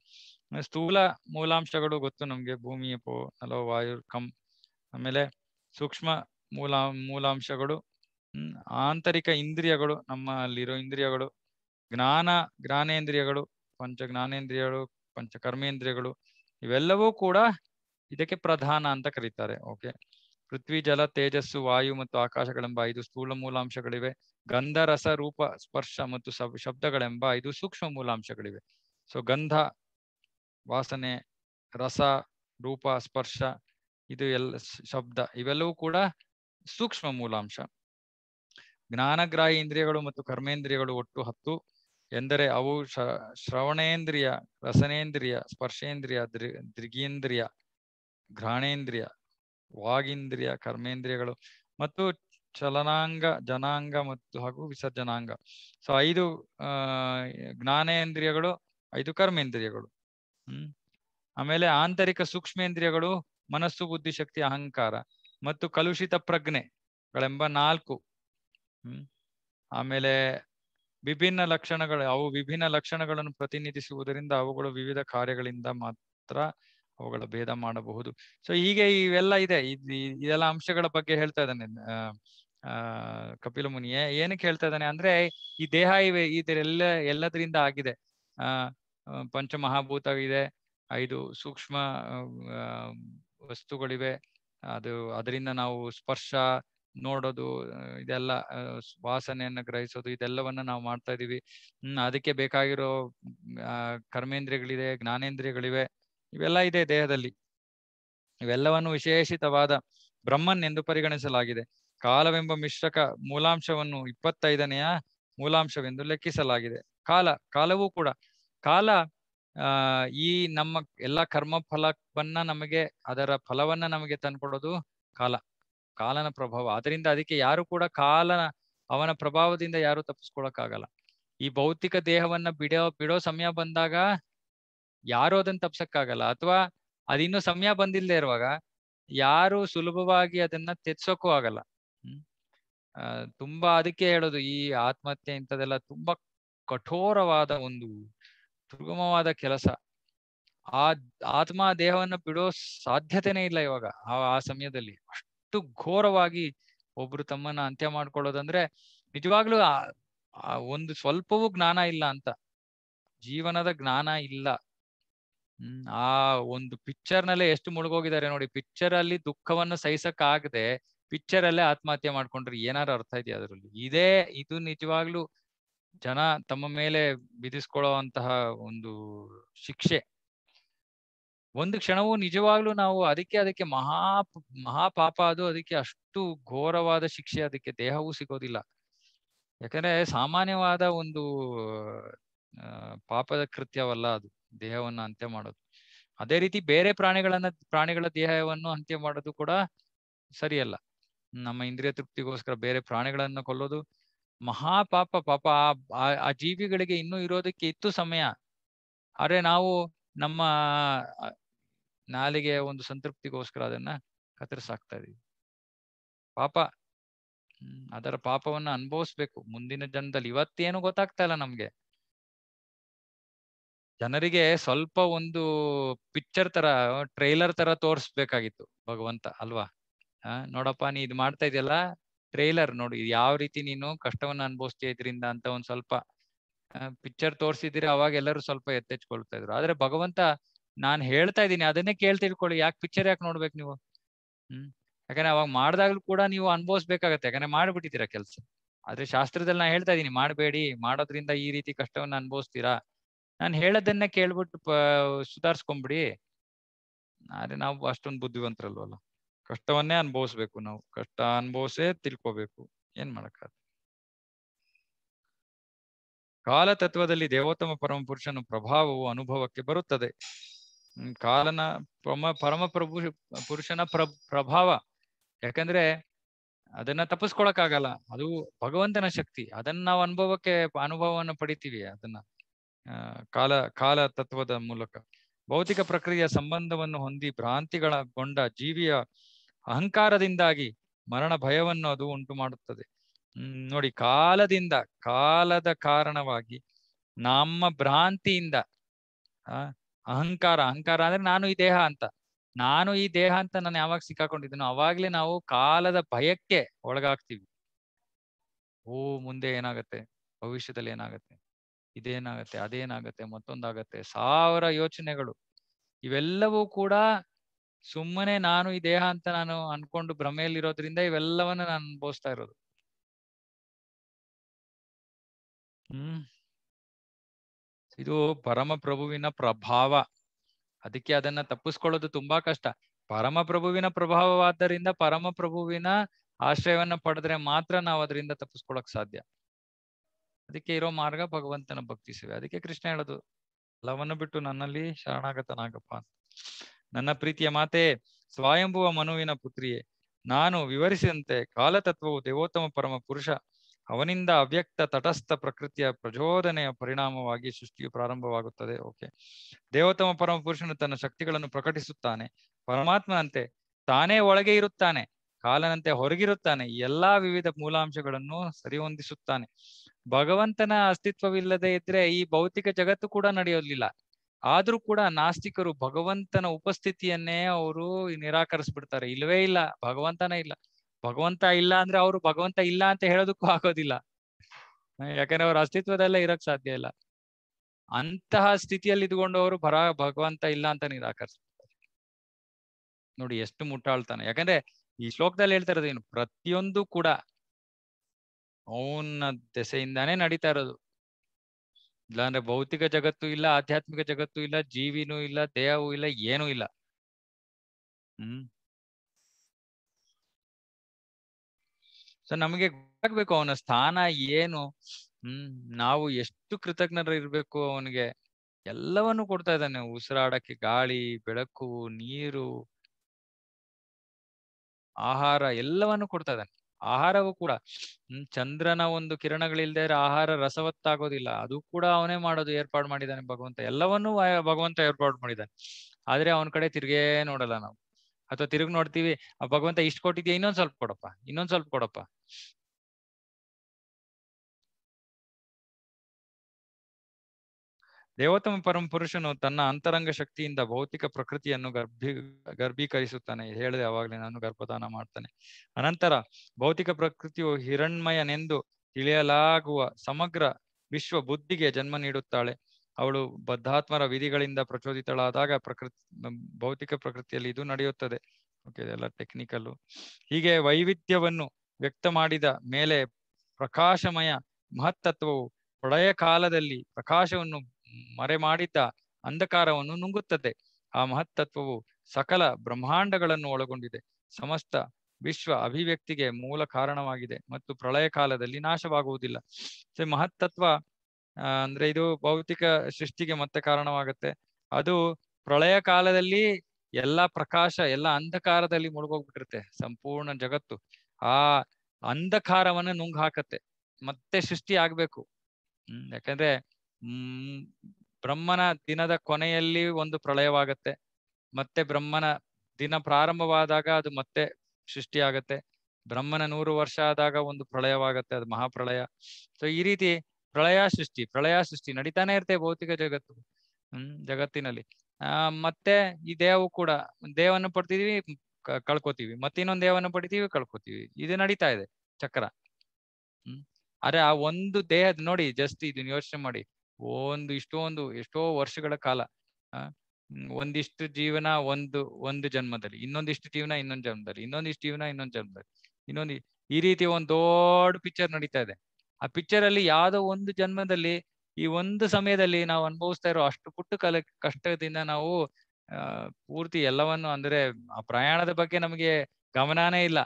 ಸ್ಥೂಲ ಮೂಲಾಂಶಗಳು ಗೊತ್ತು ನಮ್ಗೆ ಭೂಮಿಯ ಪೋ ನಲೋ ವಾಯು ಕಂ ಆಮೇಲೆ ಸೂಕ್ಷ್ಮ ಮೂಲ ಮೂಲಾಂಶಗಳು ಆಂತರಿಕ ಇಂದ್ರಿಯಗಳು ನಮ್ಮಲ್ಲಿರೋ ಇಂದ್ರಿಯಗಳು ಜ್ಞಾನ ಜ್ಞಾನೇಂದ್ರಿಯಗಳು ಪಂಚ ಜ್ಞಾನೇಂದ್ರಿಯಗಳು ಪಂಚ ಕರ್ಮೇಂದ್ರಿಯಗಳು ಇವೆಲ್ಲವೂ ಕೂಡ ಇದಕ್ಕೆ ಪ್ರಧಾನ ಅಂತ ಕರೀತಾರೆ ಓಕೆ ಪೃಥ್ವಿ ಜಲ ತೇಜಸ್ಸು ವಾಯು ಮತ್ತು ಆಕಾಶಗಳೆಂಬ ಐದು ಸ್ಥೂಲ ಮೂಲಾಂಶಗಳಿವೆ ಗಂಧ ರಸ ರೂಪ ಸ್ಪರ್ಶ ಮತ್ತು ಶಬ್ದಗಳೆಂಬ ಐದು ಸೂಕ್ಷ್ಮ ಮೂಲಾಂಶಗಳಿವೆ ಸೊ ಗಂಧ ವಾಸನೆ ರಸ ರೂಪ ಸ್ಪರ್ಶ ಇದು ಎಲ್ಲ ಶಬ್ದ ಇವೆಲ್ಲವೂ ಕೂಡ ಸೂಕ್ಷ್ಮ ಮೂಲಾಂಶ ಜ್ಞಾನಗ್ರಾಹಿ ಇಂದ್ರಿಯಗಳು ಮತ್ತು ಕರ್ಮೇಂದ್ರಿಯಗಳು ಒಟ್ಟು ಹತ್ತು ಎಂದರೆ ಅವು ಶ್ರವಣೇಂದ್ರಿಯ ರಸನೇಂದ್ರಿಯ ಸ್ಪರ್ಶೇಂದ್ರಿಯ ದೃ ದೃಗೇಂದ್ರಿಯ ಘ್ರಾಣೇಂದ್ರಿಯ ವಾಗೀಂದ್ರಿಯ ಕರ್ಮೇಂದ್ರಿಯಗಳು ಮತ್ತು ಚಲನಾಂಗ ಜನಾಂಗ ಮತ್ತು ಹಾಗೂ ವಿಸರ್ಜನಾಂಗ ಸೊ ಐದು ಆ ಜ್ಞಾನೇಂದ್ರಿಯಗಳು ಐದು ಕರ್ಮೇಂದ್ರಿಯಗಳು ಹ್ಮ್ ಆಮೇಲೆ ಆಂತರಿಕ ಸೂಕ್ಷ್ಮೇಂದ್ರಿಯಗಳು ಮನಸ್ಸು ಬುದ್ಧಿಶಕ್ತಿ ಅಹಂಕಾರ ಮತ್ತು ಕಲುಷಿತ ಪ್ರಜ್ಞೆಗಳೆಂಬ ನಾಲ್ಕು ಹ್ಮ್ ಆಮೇಲೆ ವಿಭಿನ್ನ ಲಕ್ಷಣಗಳು ಅವು ವಿಭಿನ್ನ ಲಕ್ಷಣಗಳನ್ನು ಪ್ರತಿನಿಧಿಸುವುದರಿಂದ ಅವುಗಳು ವಿವಿಧ ಕಾರ್ಯಗಳಿಂದ ಮಾತ್ರ ಅವುಗಳ ಭೇದ ಮಾಡಬಹುದು ಸೊ ಹೀಗೆ ಇವೆಲ್ಲ ಇದೆ ಇದೆಲ್ಲ ಅಂಶಗಳ ಬಗ್ಗೆ ಹೇಳ್ತಾ ಇದ್ದಾನೆ ಆ ಕಪಿಲ ಮುನಿಯೇ ಏನಕ್ಕೆ ಹೇಳ್ತಾ ಇದ್ದಾನೆ ಅಂದ್ರೆ ಈ ದೇಹ ಇವೆ ಇದೆಲ್ಲ ಎಲ್ಲದರಿಂದ ಆಗಿದೆ ಆ ಪಂಚಮಹಾಭೂತವಿದೆ ಐದು ಸೂಕ್ಷ್ಮ ವಸ್ತುಗಳಿವೆ ಅದು ಅದರಿಂದ ನಾವು ಸ್ಪರ್ಶ ನೋಡೋದು ಇದೆಲ್ಲ ವಾಸನೆಯನ್ನ ಗ್ರಹಿಸೋದು ಇದೆಲ್ಲವನ್ನ ನಾವು ಮಾಡ್ತಾ ಇದೀವಿ ಹ್ಮ್ ಅದಕ್ಕೆ ಬೇಕಾಗಿರೋ ಕರ್ಮೇಂದ್ರಿಯಗಳಿದೆ ಜ್ಞಾನೇಂದ್ರಿಯಗಳಿವೆ ಇವೆಲ್ಲ ಇದೆ ದೇಹದಲ್ಲಿ ಇವೆಲ್ಲವನ್ನು ವಿಶೇಷಿತವಾದ ಬ್ರಹ್ಮನ್ ಎಂದು ಪರಿಗಣಿಸಲಾಗಿದೆ ಕಾಲವೆಂಬ ಮಿಶ್ರಕ ಮೂಲಾಂಶವನ್ನು ಇಪ್ಪತ್ತೈದನೆಯ ಮೂಲಾಂಶವೆಂದು ಲೆಕ್ಕಿಸಲಾಗಿದೆ ಕಾಲ ಕಾಲವೂ ಕೂಡ ಕಾಲ ಆ ಈ ನಮ್ಮ ಎಲ್ಲ ಕರ್ಮ ಫಲವನ್ನ ನಮಗೆ ಅದರ ಫಲವನ್ನ ನಮಗೆ ತಂದ್ಕೊಡೋದು ಕಾಲ ಕಾಲನ ಪ್ರಭಾವ ಅದರಿಂದ ಅದಕ್ಕೆ ಯಾರು ಕೂಡ ಕಾಲನ ಅವನ ಪ್ರಭಾವದಿಂದ ಯಾರು ತಪ್ಪಿಸ್ಕೊಳಕ್ಕಾಗಲ್ಲ ಈ ಭೌತಿಕ ದೇಹವನ್ನ ಬಿಡೋ ಬಿಡೋ ಸಮಯ ಬಂದಾಗ ಯಾರು ಅದನ್ನ ತಪ್ಸಕ್ಕಾಗಲ್ಲ ಅಥವಾ ಅದಿನ್ನೂ ಸಮಯ ಬಂದಿಲ್ಲದೆ ಇರುವಾಗ ಯಾರು ಸುಲಭವಾಗಿ ಅದನ್ನ ತೆಚ್ಚೋಕ್ಕೂ ಆಗಲ್ಲ ಹ್ಮ್ ತುಂಬಾ ಅದಕ್ಕೆ ಹೇಳೋದು ಈ ಆತ್ಮಹತ್ಯೆ ಇಂಥದೆಲ್ಲ ತುಂಬಾ ಕಠೋರವಾದ ಒಂದು ದುರ್ಗಮವಾದ ಕೆಲಸ ಆ ಆತ್ಮ ದೇಹವನ್ನ ಬಿಡೋ ಸಾಧ್ಯತೆನೇ ಇಲ್ಲ ಇವಾಗ ಆ ಆ ಸಮಯದಲ್ಲಿ ಅಷ್ಟು ಘೋರವಾಗಿ ಒಬ್ರು ತಮ್ಮನ್ನ ಅಂತ್ಯ ಮಾಡ್ಕೊಳ್ಳೋದಂದ್ರೆ ನಿಜವಾಗ್ಲೂ ಒಂದು ಸ್ವಲ್ಪವೂ ಜ್ಞಾನ ಇಲ್ಲ ಅಂತ ಜೀವನದ ಜ್ಞಾನ ಇಲ್ಲ ಹ್ಮ್ ಆ ಒಂದು ಪಿಕ್ಚರ್ ನಲ್ಲೇ ಎಷ್ಟು ಮುಳುಗೋಗಿದ್ದಾರೆ ನೋಡಿ ಪಿಕ್ಚರ್ ಅಲ್ಲಿ ದುಃಖವನ್ನು ಸಹಿಸಕ್ ಆಗದೆ ಪಿಕ್ಚರ್ ಅಲ್ಲೇ ಆತ್ಮಹತ್ಯೆ ಮಾಡ್ಕೊಂಡ್ರೆ ಏನಾರು ಅರ್ಥ ಇದೆಯಾ ಅದರಲ್ಲಿ ಇದೇ ಇದು ನಿಜವಾಗ್ಲೂ ಜನ ತಮ್ಮ ಮೇಲೆ ವಿಧಿಸ್ಕೊಳ್ಳೋ ಅಂತಹ ಒಂದು ಶಿಕ್ಷೆ ಒಂದು ಕ್ಷಣವೂ ನಿಜವಾಗ್ಲೂ ನಾವು ಅದಕ್ಕೆ ಅದಕ್ಕೆ ಮಹಾ ಮಹಾಪಾಪ ಅದು ಅದಕ್ಕೆ ಅಷ್ಟು ಘೋರವಾದ ಶಿಕ್ಷೆ ಅದಕ್ಕೆ ದೇಹವೂ ಸಿಗೋದಿಲ್ಲ ಯಾಕಂದ್ರೆ ಸಾಮಾನ್ಯವಾದ ಒಂದು ಪಾಪದ ಕೃತ್ಯವಲ್ಲ ಅದು ದೇಹವನ್ನು ಅಂತ್ಯ ಮಾಡೋದು ಅದೇ ರೀತಿ ಬೇರೆ ಪ್ರಾಣಿಗಳನ್ನ ಪ್ರಾಣಿಗಳ ದೇಹವನ್ನು ಅಂತ್ಯ ಮಾಡೋದು ಕೂಡ ಸರಿಯಲ್ಲ ನಮ್ಮ ಇಂದ್ರಿಯ ತೃಪ್ತಿಗೋಸ್ಕರ ಬೇರೆ ಪ್ರಾಣಿಗಳನ್ನ ಕೊಲ್ಲೋದು ಮಹಾಪಾಪ ಪಾಪ ಆ ಜೀವಿಗಳಿಗೆ ಇನ್ನೂ ಇರೋದಕ್ಕೆ ಇತ್ತು ಸಮಯ ಆದ್ರೆ ನಾವು ನಮ್ಮ ನಾಲಿಗೆ ಒಂದು ಸಂತೃಪ್ತಿಗೋಸ್ಕರ ಅದನ್ನ ಕತ್ತರಿಸಾಕ್ತಾ ಇದೀವಿ ಪಾಪ ಅದರ ಪಾಪವನ್ನ ಅನುಭವಿಸ್ಬೇಕು ಮುಂದಿನ ಜನ್ಮದಲ್ಲಿ ಇವತ್ತೇನು ಗೊತ್ತಾಗ್ತಾ ಇಲ್ಲ ನಮ್ಗೆ ಜನರಿಗೆ ಸ್ವಲ್ಪ ಒಂದು ಪಿಕ್ಚರ್ ತರ ಟ್ರೈಲರ್ ತರ ತೋರಿಸ್ಬೇಕಾಗಿತ್ತು ಭಗವಂತ ಅಲ್ವಾ ನೋಡಪ್ಪ ನೀ ಇದು ಮಾಡ್ತಾ ಇದೆಯಲ್ಲ ಟ್ರೈಲರ್ ನೋಡಿ ಯಾವ ರೀತಿ ನೀನು ಕಷ್ಟವನ್ನ ಅನುಭವಿಸ್ತೀಯ ಇದ್ರಿಂದ ಅಂತ ಒಂದ್ ಸ್ವಲ್ಪ ಪಿಕ್ಚರ್ ತೋರಿಸಿದಿರಿ ಅವಾಗ ಎಲ್ಲರೂ ಸ್ವಲ್ಪ ಎತ್ತೆಚ್ಕೊಳ್ತಾ ಇದ್ರು ಆದ್ರೆ ಭಗವಂತ ನಾನ್ ಹೇಳ್ತಾ ಇದ್ದೀನಿ ಅದನ್ನೇ ಕೇಳ್ ತಿಳ್ಕೊಳ್ಳಿ ಯಾಕೆ ಪಿಕ್ಚರ್ ಯಾಕೆ ನೋಡ್ಬೇಕು ನೀವು ಹ್ಮ್ ಯಾಕಂದ್ರೆ ಅವಾಗ ಮಾಡ್ದಾಗ್ಲೂ ಕೂಡ ನೀವು ಅನ್ಭವಿಸ್ಬೇಕಾಗತ್ತೆ ಯಾಕಂದ್ರೆ ಮಾಡ್ಬಿಟ್ಟಿದ್ದೀರಾ ಕೆಲಸ ಆದ್ರೆ ಶಾಸ್ತ್ರದಲ್ಲಿ ನಾ ಹೇಳ್ತಾ ಇದ್ದೀನಿ ಮಾಡಬೇಡಿ ಮಾಡೋದ್ರಿಂದ ಈ ರೀತಿ ಕಷ್ಟವನ್ನ ಅನ್ಭವಿಸ್ತೀರಾ ನಾನು ಹೇಳೋದನ್ನೇ ಕೇಳ್ಬಿಟ್ಟು ಸುಧಾರ್ಸ್ಕೊಂಬಿಡಿ ಆದ್ರೆ ನಾವು ಅಷ್ಟೊಂದು ಬುದ್ಧಿವಂತರಲ್ವಲ್ಲ ಕಷ್ಟವನ್ನೇ ಅನುಭವಿಸ್ಬೇಕು ನಾವು ಕಷ್ಟ ಅನುಭವಿಸೇ ತಿಳ್ಕೊಬೇಕು ಏನ್ ಮಾಡಕ್ಕಾಗ ಕಾಲತತ್ವದಲ್ಲಿ ದೇವೋತ್ತಮ ಪರಮ ಪುರುಷನ ಪ್ರಭಾವವು ಅನುಭವಕ್ಕೆ ಬರುತ್ತದೆ ಕಾಲನ ಪರಮ ಪರಮ ಪ್ರಭು ಪುರುಷನ ಪ್ರ ಪ್ರಭಾವ ಯಾಕಂದ್ರೆ ಅದನ್ನ ತಪ್ಪಿಸ್ಕೊಳಕ್ಕಾಗಲ್ಲ ಅದು ಭಗವಂತನ ಶಕ್ತಿ ಅದನ್ನ ನಾವು ಅನುಭವಕ್ಕೆ ಅನುಭವವನ್ನು ಪಡಿತೀವಿ ಅದನ್ನ ಕಾಲ ಕಾಲ ತತ್ವದ ಮೂಲಕ ಭೌತಿಕ ಪ್ರಕ್ರಿಯೆಯ ಸಂಬಂಧವನ್ನು ಹೊಂದಿ ಭ್ರಾಂತಿಗಳ ಜೀವಿಯ ಅಹಂಕಾರದಿಂದಾಗಿ ಮರಣ ಭಯವನ್ನು ಅದು ಉಂಟು ಮಾಡುತ್ತದೆ ನೋಡಿ ಕಾಲದಿಂದ ಕಾಲದ ಕಾರಣವಾಗಿ ನಮ್ಮ ಭ್ರಾಂತಿಯಿಂದ ಅಹಂಕಾರ ಅಹಂಕಾರ ಅಂದ್ರೆ ನಾನು ಈ ದೇಹ ಅಂತ ನಾನು ಈ ದೇಹ ಅಂತ ನಾನು ಯಾವಾಗ ಸಿಕ್ಕಾಕೊಂಡಿದ್ದೀನೋ ಅವಾಗ್ಲೇ ನಾವು ಕಾಲದ ಭಯಕ್ಕೆ ಒಳಗಾಗ್ತೀವಿ ಓ ಮುಂದೆ ಏನಾಗತ್ತೆ ಭವಿಷ್ಯದಲ್ಲಿ ಏನಾಗತ್ತೆ ಇದೇನಾಗತ್ತೆ ಅದೇನಾಗತ್ತೆ ಮತ್ತೊಂದಾಗತ್ತೆ ಸಾವಿರ ಯೋಚನೆಗಳು ಇವೆಲ್ಲವೂ ಕೂಡ ಸುಮ್ಮನೆ ನಾನು ಈ ದೇಹ ಅಂತ ನಾನು ಅನ್ಕೊಂಡು ಭ್ರಮೆಯಲ್ಲಿರೋದ್ರಿಂದ ಇವೆಲ್ಲವನ್ನ ನಾನು ಅನುಭವಿಸ್ತಾ ಇರೋದು ಹ್ಮ್ ಇದು ಪರಮಪ್ರಭುವಿನ ಪ್ರಭಾವ ಅದಕ್ಕೆ ಅದನ್ನ ತಪ್ಪಿಸ್ಕೊಳ್ಳೋದು ತುಂಬಾ ಕಷ್ಟ ಪರಮಪ್ರಭುವಿನ ಪ್ರಭಾವವಾದ್ದರಿಂದ ಪರಮಪ್ರಭುವಿನ ಆಶ್ರಯವನ್ನ ಪಡೆದ್ರೆ ಮಾತ್ರ ನಾವು ಅದರಿಂದ ತಪ್ಪಿಸ್ಕೊಳಕ್ ಸಾಧ್ಯ ಅದಕ್ಕೆ ಇರೋ ಮಾರ್ಗ ಭಗವಂತನ ಸೇವೆ ಅದಕ್ಕೆ ಕೃಷ್ಣ ಹೇಳೋದು ಎಲ್ಲವನ್ನು ಬಿಟ್ಟು ನನ್ನಲ್ಲಿ ಶರಣಾಗತನಾಗಪ್ಪ ನನ್ನ ಪ್ರೀತಿಯ ಮಾತೆ ಸ್ವಯಂಭುವ ಮನುವಿನ ಪುತ್ರಿಯೇ ನಾನು ವಿವರಿಸಿದಂತೆ ಕಾಲತತ್ವವು ದೇವೋತ್ತಮ ಪರಮ ಪುರುಷ ಅವನಿಂದ ಅವ್ಯಕ್ತ ತಟಸ್ಥ ಪ್ರಕೃತಿಯ ಪ್ರಚೋದನೆಯ ಪರಿಣಾಮವಾಗಿ ಸೃಷ್ಟಿಯು ಪ್ರಾರಂಭವಾಗುತ್ತದೆ ಓಕೆ ದೇವತಮ ಪರಮ ಪುರುಷನು ತನ್ನ ಶಕ್ತಿಗಳನ್ನು ಪ್ರಕಟಿಸುತ್ತಾನೆ ಪರಮಾತ್ಮನಂತೆ ತಾನೇ ಒಳಗೆ ಇರುತ್ತಾನೆ ಕಾಲನಂತೆ ಹೊರಗಿರುತ್ತಾನೆ ಎಲ್ಲಾ ವಿವಿಧ ಮೂಲಾಂಶಗಳನ್ನು ಸರಿಹೊಂದಿಸುತ್ತಾನೆ ಭಗವಂತನ ಅಸ್ತಿತ್ವವಿಲ್ಲದೆ ಇದ್ರೆ ಈ ಭೌತಿಕ ಜಗತ್ತು ಕೂಡ ನಡೆಯೋದಿಲ್ಲ ಆದ್ರೂ ಕೂಡ ನಾಸ್ತಿಕರು ಭಗವಂತನ ಉಪಸ್ಥಿತಿಯನ್ನೇ ಅವರು ನಿರಾಕರಿಸ್ಬಿಡ್ತಾರೆ ಇಲ್ವೇ ಇಲ್ಲ ಭಗವಂತನೇ ಇಲ್ಲ ಭಗವಂತ ಇಲ್ಲ ಅಂದ್ರೆ ಅವರು ಭಗವಂತ ಇಲ್ಲ ಅಂತ ಹೇಳೋದಕ್ಕೂ ಆಗೋದಿಲ್ಲ ಯಾಕಂದ್ರೆ ಅವ್ರ ಅಸ್ತಿತ್ವದಲ್ಲೇ ಇರಕ್ ಸಾಧ್ಯ ಇಲ್ಲ ಅಂತಹ ಸ್ಥಿತಿಯಲ್ಲಿ ಇದ್ಕೊಂಡು ಅವರು ಬರ ಭಗವಂತ ಇಲ್ಲ ಅಂತ ನಿರಾಕರಿಸ್ತಾರೆ ನೋಡಿ ಎಷ್ಟು ಮುಟ್ಟಾಳ್ತಾನೆ ಯಾಕಂದ್ರೆ ಈ ಶ್ಲೋಕದಲ್ಲಿ ಹೇಳ್ತಾ ಇರೋದೇನು ಪ್ರತಿಯೊಂದು ಕೂಡ ಅವನ ದೆಸೆಯಿಂದಾನೇ ನಡೀತಾ ಇರೋದು ಇಲ್ಲಾಂದ್ರೆ ಭೌತಿಕ ಜಗತ್ತು ಇಲ್ಲ ಆಧ್ಯಾತ್ಮಿಕ ಜಗತ್ತು ಇಲ್ಲ ಜೀವಿನೂ ಇಲ್ಲ ದೇಹವೂ ಇಲ್ಲ ಏನೂ ಇಲ್ಲ ಹ್ಮ್ ಸೊ ನಮಗೆ ಗೊತ್ತಾಗ್ಬೇಕು ಅವನ ಸ್ಥಾನ ಏನು ಹ್ಮ್ ನಾವು ಎಷ್ಟು ಕೃತಜ್ಞರು ಇರ್ಬೇಕು ಅವನಿಗೆ ಎಲ್ಲವನ್ನು ಕೊಡ್ತಾ ಇದ್ದಾನೆ ಉಸಿರಾಡಕ್ಕೆ ಗಾಳಿ ಬೆಳಕು ನೀರು ಆಹಾರ ಎಲ್ಲವನ್ನು ಕೊಡ್ತಾ ಇದ್ದಾನೆ ಆಹಾರವೂ ಕೂಡ ಹ್ಮ್ ಚಂದ್ರನ ಒಂದು ಕಿರಣಗಳಿಲ್ದೇ ಆಹಾರ ರಸವತ್ತಾಗೋದಿಲ್ಲ ಅದು ಕೂಡ ಅವನೇ ಮಾಡೋದು ಏರ್ಪಾಡು ಮಾಡಿದಾನೆ ಭಗವಂತ ಎಲ್ಲವನ್ನೂ ಭಗವಂತ ಏರ್ಪಾಡು ಮಾಡಿದ್ದಾನೆ ಆದ್ರೆ ಅವನ ಕಡೆ ತಿರುಗೇ ನೋಡಲ್ಲ ನಾವು ಅಥವಾ ತಿರುಗಿ ನೋಡ್ತೀವಿ ಭಗವಂತ ಇಷ್ಟು ಕೊಟ್ಟಿದ್ಯಾ ಇನ್ನೊಂದ್ ಸ್ವಲ್ಪ ಕೊಡಪ್ಪ ಇನ್ನೊಂದ್ ಸ್ವಲ್ಪ ಕೊಡಪ್ಪ ದೇವತಮ ಪರಂ ಪುರುಷನು ತನ್ನ ಅಂತರಂಗ ಶಕ್ತಿಯಿಂದ ಭೌತಿಕ ಪ್ರಕೃತಿಯನ್ನು ಗರ್ಭಿ ಗರ್ಭೀಕರಿಸುತ್ತಾನೆ ಹೇಳಿದೆ ಅವಾಗಲೇ ನಾನು ಗರ್ಭದಾನ ಮಾಡ್ತಾನೆ ಅನಂತರ ಭೌತಿಕ ಪ್ರಕೃತಿಯು ಹಿರಣ್ಮಯನೆಂದು ತಿಳಿಯಲಾಗುವ ಸಮಗ್ರ ವಿಶ್ವ ಬುದ್ಧಿಗೆ ಜನ್ಮ ನೀಡುತ್ತಾಳೆ ಅವಳು ಬದ್ಧಾತ್ಮರ ವಿಧಿಗಳಿಂದ ಪ್ರಚೋದಿತಳಾದಾಗ ಪ್ರಕೃತಿ ಭೌತಿಕ ಪ್ರಕೃತಿಯಲ್ಲಿ ಇದು ನಡೆಯುತ್ತದೆ ಓಕೆ ಇದೆಲ್ಲ ಟೆಕ್ನಿಕಲ್ಲು ಹೀಗೆ ವೈವಿಧ್ಯವನ್ನು ವ್ಯಕ್ತ ಮಾಡಿದ ಮೇಲೆ ಪ್ರಕಾಶಮಯ ಮಹತ್ತತ್ವವು ಪ್ರಳಯ ಕಾಲದಲ್ಲಿ ಪ್ರಕಾಶವನ್ನು ಮರೆ ಮಾಡಿದ್ದ ಅಂಧಕಾರವನ್ನು ನುಂಗುತ್ತದೆ ಆ ಮಹತ್ತತ್ವವು ಸಕಲ ಬ್ರಹ್ಮಾಂಡಗಳನ್ನು ಒಳಗೊಂಡಿದೆ ಸಮಸ್ತ ವಿಶ್ವ ಅಭಿವ್ಯಕ್ತಿಗೆ ಮೂಲ ಕಾರಣವಾಗಿದೆ ಮತ್ತು ಪ್ರಳಯ ಕಾಲದಲ್ಲಿ ನಾಶವಾಗುವುದಿಲ್ಲ ಮಹತ್ತತ್ವ ಅಂದ್ರೆ ಇದು ಭೌತಿಕ ಸೃಷ್ಟಿಗೆ ಮತ್ತೆ ಕಾರಣವಾಗುತ್ತೆ ಅದು ಪ್ರಳಯ ಕಾಲದಲ್ಲಿ ಎಲ್ಲ ಪ್ರಕಾಶ ಎಲ್ಲಾ ಅಂಧಕಾರದಲ್ಲಿ ಮುಳುಗೋಗ್ಬಿಟ್ಟಿರುತ್ತೆ ಸಂಪೂರ್ಣ ಜಗತ್ತು ಆ ಅಂಧಕಾರವನ್ನ ನುಂಗ್ ಹಾಕತ್ತೆ ಮತ್ತೆ ಸೃಷ್ಟಿ ಆಗ್ಬೇಕು ಹ್ಮ್ ಯಾಕಂದ್ರೆ ಹ್ಮ್ ಬ್ರಹ್ಮನ ದಿನದ ಕೊನೆಯಲ್ಲಿ ಒಂದು ಪ್ರಳಯವಾಗತ್ತೆ ಮತ್ತೆ ಬ್ರಹ್ಮನ ದಿನ ಪ್ರಾರಂಭವಾದಾಗ ಅದು ಮತ್ತೆ ಸೃಷ್ಟಿ ಆಗತ್ತೆ ಬ್ರಹ್ಮನ ನೂರು ವರ್ಷ ಆದಾಗ ಒಂದು ಪ್ರಳಯವಾಗತ್ತೆ ಅದು ಮಹಾಪ್ರಳಯ ಸೊ ಈ ರೀತಿ ಪ್ರಳಯ ಸೃಷ್ಟಿ ಪ್ರಳಯ ಸೃಷ್ಟಿ ನಡೀತಾನೆ ಇರುತ್ತೆ ಭೌತಿಕ ಜಗತ್ತು ಹ್ಮ್ ಜಗತ್ತಿನಲ್ಲಿ ಆ ಮತ್ತೆ ಈ ದೇಹವು ಕೂಡ ದೇಹವನ್ನು ಪಡ್ತಿದೀವಿ ಕಳ್ಕೊತೀವಿ ಮತ್ತಿನ್ನೊಂದು ದೇಹವನ್ನು ಪಡಿತೀವಿ ಕಳ್ಕೊತೀವಿ ಇದು ನಡೀತಾ ಇದೆ ಚಕ್ರ ಅರೆ ಆ ಒಂದು ದೇಹದ ನೋಡಿ ಜಸ್ಟ್ ಇದನ್ನ ಯೋಚನೆ ಮಾಡಿ ಒಂದು ಇಷ್ಟೊಂದು ಎಷ್ಟೋ ವರ್ಷಗಳ ಕಾಲ ಒಂದಿಷ್ಟು ಜೀವನ ಒಂದು ಒಂದು ಜನ್ಮದಲ್ಲಿ ಇನ್ನೊಂದಿಷ್ಟು ಜೀವನ ಇನ್ನೊಂದು ಜನ್ಮದಲ್ಲಿ ಇನ್ನೊಂದಿಷ್ಟು ಜೀವನ ಇನ್ನೊಂದು ಜನ್ಮದಲ್ಲಿ ಇನ್ನೊಂದು ಈ ರೀತಿ ಒಂದು ದೊಡ್ಡ ಪಿಕ್ಚರ್ ನಡೀತಾ ಇದೆ ಆ ಪಿಕ್ಚರ್ ಅಲ್ಲಿ ಯಾವ್ದೋ ಒಂದು ಜನ್ಮದಲ್ಲಿ ಈ ಒಂದು ಸಮಯದಲ್ಲಿ ನಾವು ಅನುಭವಿಸ್ತಾ ಇರೋ ಅಷ್ಟು ಪುಟ್ಟ ಕಾಲ ಕಷ್ಟದಿಂದ ನಾವು ಪೂರ್ತಿ ಎಲ್ಲವನ್ನು ಅಂದ್ರೆ ಆ ಪ್ರಯಾಣದ ಬಗ್ಗೆ ನಮಗೆ ಗಮನಾನೇ ಇಲ್ಲ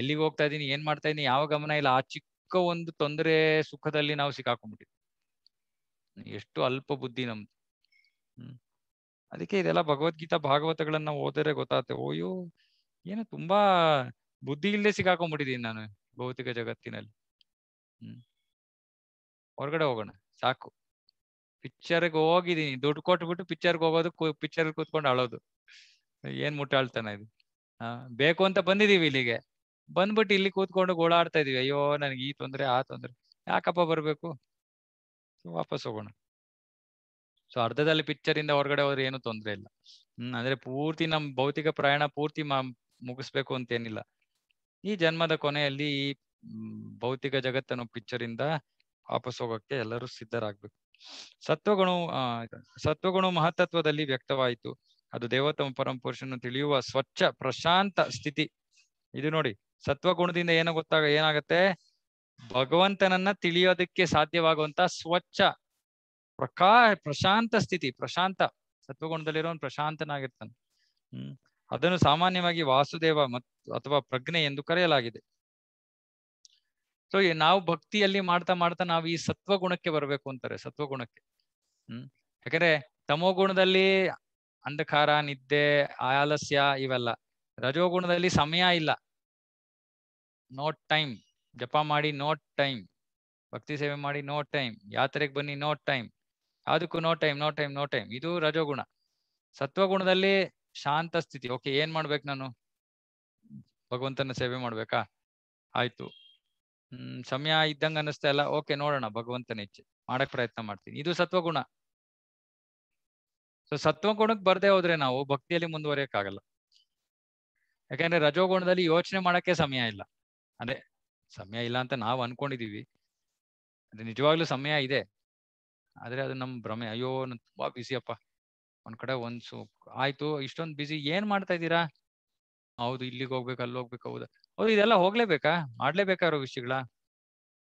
ಎಲ್ಲಿಗೆ ಹೋಗ್ತಾ ಇದ್ದೀನಿ ಏನ್ ಮಾಡ್ತಾ ಇದೀನಿ ಯಾವ ಗಮನ ಇಲ್ಲ ಆ ಚಿಕ್ಕ ಒಂದು ತೊಂದರೆ ಸುಖದಲ್ಲಿ ನಾವು ಸಿಕ್ಕಾಕೊಂಡ್ಬಿಟ್ಟಿದ್ವಿ ಎಷ್ಟು ಅಲ್ಪ ಬುದ್ಧಿ ನಮ್ದು ಹ್ಮ್ ಅದಕ್ಕೆ ಇದೆಲ್ಲ ಭಗವದ್ಗೀತಾ ಭಾಗವತಗಳನ್ನ ಓದರೆ ಗೊತ್ತಾಗುತ್ತೆ ಓಯ್ಯೋ ಏನೋ ತುಂಬಾ ಬುದ್ಧಿ ಇಲ್ಲದೆ ಸಿಕ್ಕಾಕೊಂಡ್ಬಿಟ್ಟಿದ್ದೀನಿ ನಾನು ಭೌತಿಕ ಜಗತ್ತಿನಲ್ಲಿ ಹ್ಮ್ ಹೊರಗಡೆ ಹೋಗೋಣ ಸಾಕು ಗೆ ಹೋಗಿದೀನಿ ದುಡ್ಡು ಕೊಟ್ಬಿಟ್ಟು ಗೆ ಹೋಗೋದು ಪಿಕ್ಚರ್ ಕೂತ್ಕೊಂಡು ಅಳೋದು ಏನ್ ಮುಟ್ಟಾಳ್ತಾನ ಇದು ಬೇಕು ಅಂತ ಬಂದಿದೀವಿ ಇಲ್ಲಿಗೆ ಬಂದ್ಬಿಟ್ಟು ಇಲ್ಲಿ ಕೂತ್ಕೊಂಡು ಗೋಳಾಡ್ತಾ ಇದೀವಿ ಅಯ್ಯೋ ನನಗೆ ಈ ತೊಂದ್ರೆ ಆ ತೊಂದ್ರೆ ಯಾಕಪ್ಪ ಬರ್ಬೇಕು ವಾಪಸ್ ಹೋಗೋಣ ಸೊ ಅರ್ಧದಲ್ಲಿ ಪಿಕ್ಚರ್ ಇಂದ ಹೊರಗಡೆ ಹೋದ್ರೆ ಏನು ತೊಂದ್ರೆ ಇಲ್ಲ ಹ್ಮ್ ಅಂದ್ರೆ ಪೂರ್ತಿ ನಮ್ ಭೌತಿಕ ಪ್ರಯಾಣ ಪೂರ್ತಿ ಮುಗಿಸ್ಬೇಕು ಅಂತ ಏನಿಲ್ಲ ಈ ಜನ್ಮದ ಕೊನೆಯಲ್ಲಿ ಈ ಭೌತಿಕ ಜಗತ್ತನ್ನು ಪಿಕ್ಚರ್ ಇಂದ ವಾಪಸ್ ಹೋಗಕ್ಕೆ ಎಲ್ಲರೂ ಸಿದ್ಧರಾಗ್ಬೇಕು ಸತ್ವಗುಣವು ಸತ್ವಗುಣ ಮಹತ್ತತ್ವದಲ್ಲಿ ವ್ಯಕ್ತವಾಯಿತು ಅದು ದೇವತಮ ಪರಮಪುರುಷನು ತಿಳಿಯುವ ಸ್ವಚ್ಛ ಪ್ರಶಾಂತ ಸ್ಥಿತಿ ಇದು ನೋಡಿ ಸತ್ವಗುಣದಿಂದ ಏನು ಗೊತ್ತಾಗ ಏನಾಗತ್ತೆ ಭಗವಂತನನ್ನ ತಿಳಿಯೋದಕ್ಕೆ ಸಾಧ್ಯವಾಗುವಂತ ಸ್ವಚ್ಛ ಪ್ರಕಾ ಪ್ರಶಾಂತ ಸ್ಥಿತಿ ಪ್ರಶಾಂತ ಸತ್ವಗುಣದಲ್ಲಿರೋನ್ ಪ್ರಶಾಂತನಾಗಿರ್ತಾನೆ ಹ್ಮ್ ಅದನ್ನು ಸಾಮಾನ್ಯವಾಗಿ ವಾಸುದೇವ ಮತ್ ಅಥವಾ ಪ್ರಜ್ಞೆ ಎಂದು ಕರೆಯಲಾಗಿದೆ ಸೊ ನಾವು ಭಕ್ತಿಯಲ್ಲಿ ಮಾಡ್ತಾ ಮಾಡ್ತಾ ನಾವು ಈ ಸತ್ವಗುಣಕ್ಕೆ ಬರಬೇಕು ಅಂತಾರೆ ಸತ್ವಗುಣಕ್ಕೆ ಹ್ಮ್ ಯಾಕಂದ್ರೆ ತಮೋಗುಣದಲ್ಲಿ ಅಂಧಕಾರ ನಿದ್ದೆ ಆಲಸ್ಯ ಇವೆಲ್ಲ ರಜೋಗುಣದಲ್ಲಿ ಸಮಯ ಇಲ್ಲ ನೋ ಟೈಮ್ ಜಪ ಮಾಡಿ ನೋ ಟೈಮ್ ಭಕ್ತಿ ಸೇವೆ ಮಾಡಿ ನೋ ಟೈಮ್ ಯಾತ್ರೆಗೆ ಬನ್ನಿ ನೋ ಟೈಮ್ ಅದಕ್ಕೂ no time no time no time ಇದು ರಜೋಗುಣ ಸತ್ವಗುಣದಲ್ಲಿ ಶಾಂತ ಸ್ಥಿತಿ ಓಕೆ ಏನ್ ಮಾಡ್ಬೇಕು ನಾನು ಭಗವಂತನ ಸೇವೆ ಮಾಡ್ಬೇಕಾ ಆಯ್ತು ಹ್ಮ್ ಸಮಯ ಇದ್ದಂಗ ಅನಿಸ್ತಾ ಇಲ್ಲ ಓಕೆ ನೋಡೋಣ ಭಗವಂತನ ಇಚ್ಛೆ ಮಾಡಕ್ ಪ್ರಯತ್ನ ಮಾಡ್ತೀನಿ ಇದು ಸತ್ವಗುಣ ಸೊ ಸತ್ವಗುಣಕ್ಕೆ ಬರ್ದೇ ಹೋದ್ರೆ ನಾವು ಭಕ್ತಿಯಲ್ಲಿ ಮುಂದುವರಿಯಕ್ಕಾಗಲ್ಲ ಯಾಕಂದ್ರೆ ರಜೋಗುಣದಲ್ಲಿ ಯೋಚನೆ ಮಾಡಕ್ಕೆ ಸಮಯ ಇಲ್ಲ ಅದೇ ಸಮಯ ಇಲ್ಲ ಅಂತ ನಾವು ಅನ್ಕೊಂಡಿದೀವಿ ಅದು ನಿಜವಾಗ್ಲೂ ಸಮಯ ಇದೆ ಆದ್ರೆ ಅದು ನಮ್ ಭ್ರಮೆ ಅಯ್ಯೋ ನನ್ ತುಂಬಾ ಅಪ್ಪ ಒಂದ್ ಕಡೆ ಒಂದ್ ಸು ಆಯ್ತು ಇಷ್ಟೊಂದು ಬ್ಯುಸಿ ಏನ್ ಮಾಡ್ತಾ ಇದ್ದೀರಾ ಹೌದು ಇಲ್ಲಿಗೆ ಹೋಗ್ಬೇಕು ಅಲ್ಲಿ ಹೋಗ್ಬೇಕು ಹೌದಾ ಹೌದು ಇದೆಲ್ಲ ಹೋಗ್ಲೇಬೇಕಾ ಮಾಡ್ಲೇಬೇಕಾರೋ ವಿಷಯಗಳ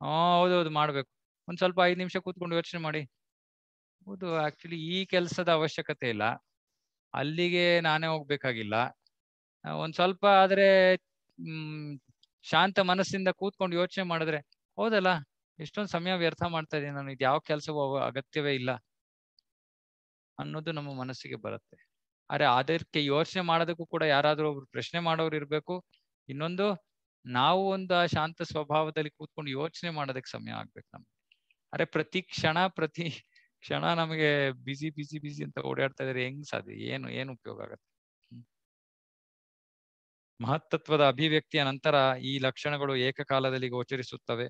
ಹಾ ಹೌದೌದು ಮಾಡ್ಬೇಕು ಒಂದ್ ಸ್ವಲ್ಪ ಐದು ನಿಮಿಷ ಕೂತ್ಕೊಂಡು ಯೋಚನೆ ಮಾಡಿ ಹೌದು ಆಕ್ಚುಲಿ ಈ ಕೆಲಸದ ಅವಶ್ಯಕತೆ ಇಲ್ಲ ಅಲ್ಲಿಗೆ ನಾನೇ ಹೋಗ್ಬೇಕಾಗಿಲ್ಲ ಒಂದ್ ಸ್ವಲ್ಪ ಆದ್ರೆ ಹ್ಮ್ ಶಾಂತ ಮನಸ್ಸಿಂದ ಕೂತ್ಕೊಂಡು ಯೋಚನೆ ಮಾಡಿದ್ರೆ ಹೌದಲ್ಲ ಎಷ್ಟೊಂದು ಸಮಯ ವ್ಯರ್ಥ ಮಾಡ್ತಾ ಇದೀನಿ ನಾನು ಇದು ಯಾವ ಕೆಲಸವೂ ಅಗತ್ಯವೇ ಇಲ್ಲ ಅನ್ನೋದು ನಮ್ಮ ಮನಸ್ಸಿಗೆ ಬರುತ್ತೆ ಆದ್ರೆ ಅದಕ್ಕೆ ಯೋಚನೆ ಮಾಡೋದಕ್ಕೂ ಕೂಡ ಯಾರಾದ್ರೂ ಒಬ್ರು ಪ್ರಶ್ನೆ ಮಾಡೋರು ಇರ್ಬೇಕು ಇನ್ನೊಂದು ನಾವು ಒಂದು ಆ ಶಾಂತ ಸ್ವಭಾವದಲ್ಲಿ ಕೂತ್ಕೊಂಡು ಯೋಚನೆ ಮಾಡೋದಕ್ಕೆ ಸಮಯ ಆಗ್ಬೇಕು ನಮ್ಗೆ ಅರೆ ಪ್ರತಿ ಕ್ಷಣ ಪ್ರತಿ ಕ್ಷಣ ನಮಗೆ ಬಿಸಿ ಬಿಸಿ ಬಿಸಿ ಅಂತ ಓಡಾಡ್ತಾ ಇದ್ರೆ ಹೆಂಗ್ ಸಾಧ್ಯ ಏನು ಏನು ಉಪಯೋಗ ಆಗತ್ತೆ ಮಹತ್ತತ್ವದ ಅಭಿವ್ಯಕ್ತಿಯ ನಂತರ ಈ ಲಕ್ಷಣಗಳು ಏಕಕಾಲದಲ್ಲಿ ಗೋಚರಿಸುತ್ತವೆ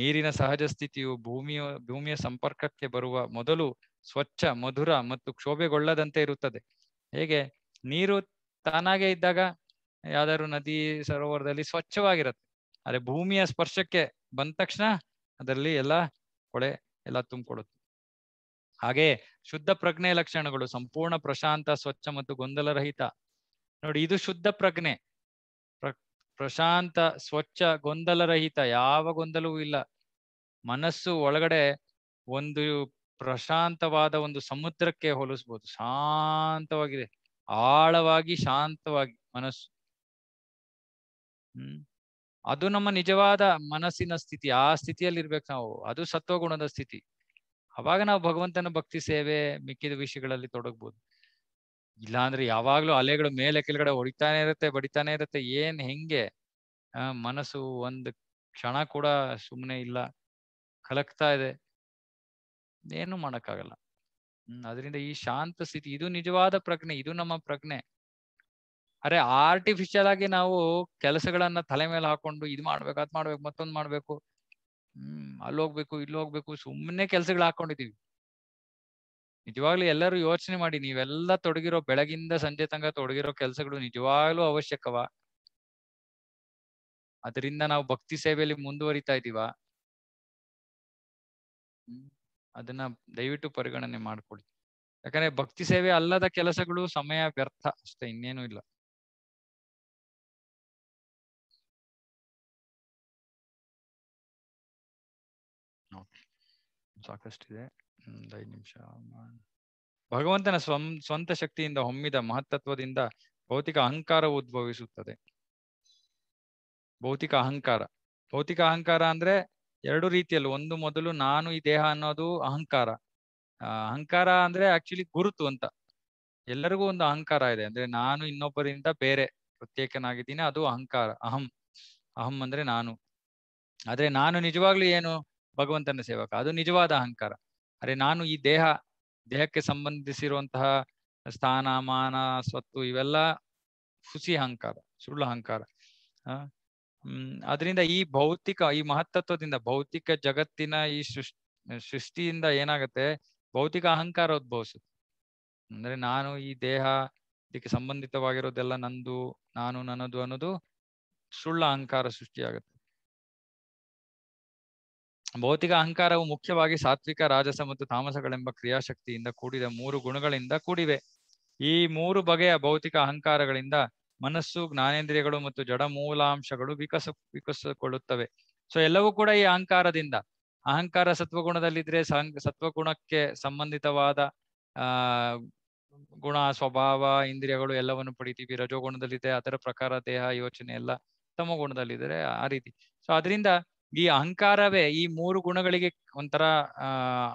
ನೀರಿನ ಸಹಜ ಸ್ಥಿತಿಯು ಭೂಮಿಯ ಭೂಮಿಯ ಸಂಪರ್ಕಕ್ಕೆ ಬರುವ ಮೊದಲು ಸ್ವಚ್ಛ ಮಧುರ ಮತ್ತು ಕ್ಷೋಭೆಗೊಳ್ಳದಂತೆ ಇರುತ್ತದೆ ಹೇಗೆ ನೀರು ತಾನಾಗೆ ಇದ್ದಾಗ ಯಾವ್ದಾದ್ರು ನದಿ ಸರೋವರದಲ್ಲಿ ಸ್ವಚ್ಛವಾಗಿರತ್ತೆ ಆದರೆ ಭೂಮಿಯ ಸ್ಪರ್ಶಕ್ಕೆ ಬಂದ ತಕ್ಷಣ ಅದರಲ್ಲಿ ಎಲ್ಲ ಕೊಳೆ ಎಲ್ಲ ತುಂಬಿಕೊಡುತ್ತೆ ಹಾಗೆ ಶುದ್ಧ ಪ್ರಜ್ಞೆ ಲಕ್ಷಣಗಳು ಸಂಪೂರ್ಣ ಪ್ರಶಾಂತ ಸ್ವಚ್ಛ ಮತ್ತು ಗೊಂದಲರಹಿತ ನೋಡಿ ಇದು ಶುದ್ಧ ಪ್ರಜ್ಞೆ ಪ್ರ ಪ್ರಶಾಂತ ಸ್ವಚ್ಛ ಗೊಂದಲರಹಿತ ಯಾವ ಗೊಂದಲವೂ ಇಲ್ಲ ಮನಸ್ಸು ಒಳಗಡೆ ಒಂದು ಪ್ರಶಾಂತವಾದ ಒಂದು ಸಮುದ್ರಕ್ಕೆ ಹೋಲಿಸ್ಬೋದು ಶಾಂತವಾಗಿದೆ ಆಳವಾಗಿ ಶಾಂತವಾಗಿ ಮನಸ್ಸು ಹ್ಮ್ ಅದು ನಮ್ಮ ನಿಜವಾದ ಮನಸ್ಸಿನ ಸ್ಥಿತಿ ಆ ಸ್ಥಿತಿಯಲ್ಲಿ ಇರ್ಬೇಕು ನಾವು ಅದು ಸತ್ವಗುಣದ ಸ್ಥಿತಿ ಅವಾಗ ನಾವು ಭಗವಂತನ ಭಕ್ತಿ ಸೇವೆ ಮಿಕ್ಕಿದ ವಿಷಯಗಳಲ್ಲಿ ತೊಡಗಬಹುದು ಇಲ್ಲಾಂದ್ರೆ ಯಾವಾಗ್ಲೂ ಅಲೆಗಳು ಮೇಲೆ ಕೆಳಗಡೆ ಹೊಡಿತಾನೆ ಇರುತ್ತೆ ಬಡಿತಾನೆ ಇರುತ್ತೆ ಏನ್ ಹೆಂಗೆ ಮನಸ್ಸು ಒಂದು ಕ್ಷಣ ಕೂಡ ಸುಮ್ಮನೆ ಇಲ್ಲ ಕಲಕ್ತಾ ಇದೆ ಏನು ಮಾಡೋಕ್ಕಾಗಲ್ಲ ಹ್ಮ್ ಅದರಿಂದ ಈ ಶಾಂತ ಸ್ಥಿತಿ ಇದು ನಿಜವಾದ ಪ್ರಜ್ಞೆ ಇದು ನಮ್ಮ ಪ್ರಜ್ಞೆ ಅರೆ ಆರ್ಟಿಫಿಷಿಯಲ್ ಆಗಿ ನಾವು ಕೆಲಸಗಳನ್ನ ತಲೆ ಮೇಲೆ ಹಾಕೊಂಡು ಇದು ಮಾಡ್ಬೇಕು ಅದ್ ಮಾಡ್ಬೇಕು ಮತ್ತೊಂದು ಮಾಡ್ಬೇಕು ಹ್ಮ್ ಅಲ್ಲಿ ಹೋಗ್ಬೇಕು ಇಲ್ಲಿ ಹೋಗ್ಬೇಕು ಸುಮ್ಮನೆ ಕೆಲ್ಸಗಳು ಹಾಕೊಂಡಿದೀವಿ ನಿಜವಾಗ್ಲು ಎಲ್ಲರೂ ಯೋಚನೆ ಮಾಡಿ ನೀವೆಲ್ಲ ತೊಡಗಿರೋ ಬೆಳಗಿಂದ ಸಂಜೆ ತನಕ ತೊಡಗಿರೋ ಕೆಲಸಗಳು ನಿಜವಾಗ್ಲೂ ಅವಶ್ಯಕವ ಅದರಿಂದ ನಾವು ಭಕ್ತಿ ಸೇವೆಯಲ್ಲಿ ಮುಂದುವರಿತಾ ಇದೀವ ಅದನ್ನ ದಯವಿಟ್ಟು ಪರಿಗಣನೆ ಮಾಡ್ಕೊಳ್ಳಿ ಯಾಕಂದ್ರೆ ಭಕ್ತಿ ಸೇವೆ ಅಲ್ಲದ ಕೆಲಸಗಳು ಸಮಯ ವ್ಯರ್ಥ ಅಷ್ಟೇ ಇನ್ನೇನು ಇಲ್ಲ ಸಾಕಷ್ಟಿದೆ ಒಂದು ನಿಮಿಷ ಭಗವಂತನ ಸ್ವಂ ಸ್ವಂತ ಶಕ್ತಿಯಿಂದ ಹೊಮ್ಮಿದ ಮಹತ್ತತ್ವದಿಂದ ಭೌತಿಕ ಅಹಂಕಾರ ಉದ್ಭವಿಸುತ್ತದೆ ಭೌತಿಕ ಅಹಂಕಾರ ಭೌತಿಕ ಅಹಂಕಾರ ಅಂದ್ರೆ ಎರಡು ರೀತಿಯಲ್ಲಿ ಒಂದು ಮೊದಲು ನಾನು ಈ ದೇಹ ಅನ್ನೋದು ಅಹಂಕಾರ ಅಹಂಕಾರ ಅಂದ್ರೆ ಆಕ್ಚುಲಿ ಗುರುತು ಅಂತ ಎಲ್ಲರಿಗೂ ಒಂದು ಅಹಂಕಾರ ಇದೆ ಅಂದ್ರೆ ನಾನು ಇನ್ನೊಬ್ಬರಿಂದ ಬೇರೆ ಪ್ರತ್ಯೇಕನಾಗಿದ್ದೀನಿ ಅದು ಅಹಂಕಾರ ಅಹಂ ಅಹಂ ಅಂದ್ರೆ ನಾನು ಆದ್ರೆ ನಾನು ನಿಜವಾಗ್ಲೂ ಏನು ಭಗವಂತನ ಸೇವಕ ಅದು ನಿಜವಾದ ಅಹಂಕಾರ ಅರೆ ನಾನು ಈ ದೇಹ ದೇಹಕ್ಕೆ ಸಂಬಂಧಿಸಿರುವಂತಹ ಸ್ಥಾನ ಮಾನ ಸ್ವತ್ತು ಇವೆಲ್ಲ ಹುಸಿ ಅಹಂಕಾರ ಸುಳ್ಳು ಅಹಂಕಾರ ಹ್ಮ್ ಅದರಿಂದ ಈ ಭೌತಿಕ ಈ ಮಹತ್ತತ್ವದಿಂದ ಭೌತಿಕ ಜಗತ್ತಿನ ಈ ಸೃಷ್ಟಿ ಸೃಷ್ಟಿಯಿಂದ ಏನಾಗತ್ತೆ ಭೌತಿಕ ಅಹಂಕಾರ ಉದ್ಭವಿಸುತ್ತೆ ಅಂದ್ರೆ ನಾನು ಈ ದೇಹ ಇದಕ್ಕೆ ಸಂಬಂಧಿತವಾಗಿರೋದೆಲ್ಲ ನಂದು ನಾನು ನನ್ನದು ಅನ್ನೋದು ಸುಳ್ಳ ಅಹಂಕಾರ ಸೃಷ್ಟಿಯಾಗುತ್ತೆ ಭೌತಿಕ ಅಹಂಕಾರವು ಮುಖ್ಯವಾಗಿ ಸಾತ್ವಿಕ ರಾಜಸ ಮತ್ತು ತಾಮಸಗಳೆಂಬ ಕ್ರಿಯಾಶಕ್ತಿಯಿಂದ ಕೂಡಿದ ಮೂರು ಗುಣಗಳಿಂದ ಕೂಡಿವೆ ಈ ಮೂರು ಬಗೆಯ ಭೌತಿಕ ಅಹಂಕಾರಗಳಿಂದ ಮನಸ್ಸು ಜ್ಞಾನೇಂದ್ರಿಯಗಳು ಮತ್ತು ಜಡ ಮೂಲಾಂಶಗಳು ವಿಕಸ ವಿಕಸಗೊಳ್ಳುತ್ತವೆ ಸೊ ಎಲ್ಲವೂ ಕೂಡ ಈ ಅಹಂಕಾರದಿಂದ ಅಹಂಕಾರ ಸತ್ವಗುಣದಲ್ಲಿದ್ರೆ ಸತ್ವಗುಣಕ್ಕೆ ಸಂಬಂಧಿತವಾದ ಆ ಗುಣ ಸ್ವಭಾವ ಇಂದ್ರಿಯಗಳು ಎಲ್ಲವನ್ನು ಪಡಿತೀವಿ ರಜೋಗುಣದಲ್ಲಿದೆ ಅದರ ಪ್ರಕಾರ ದೇಹ ಯೋಚನೆ ಎಲ್ಲ ಗುಣದಲ್ಲಿದ್ದರೆ ಆ ರೀತಿ ಸೊ ಅದರಿಂದ ಈ ಅಹಂಕಾರವೇ ಈ ಮೂರು ಗುಣಗಳಿಗೆ ಒಂಥರ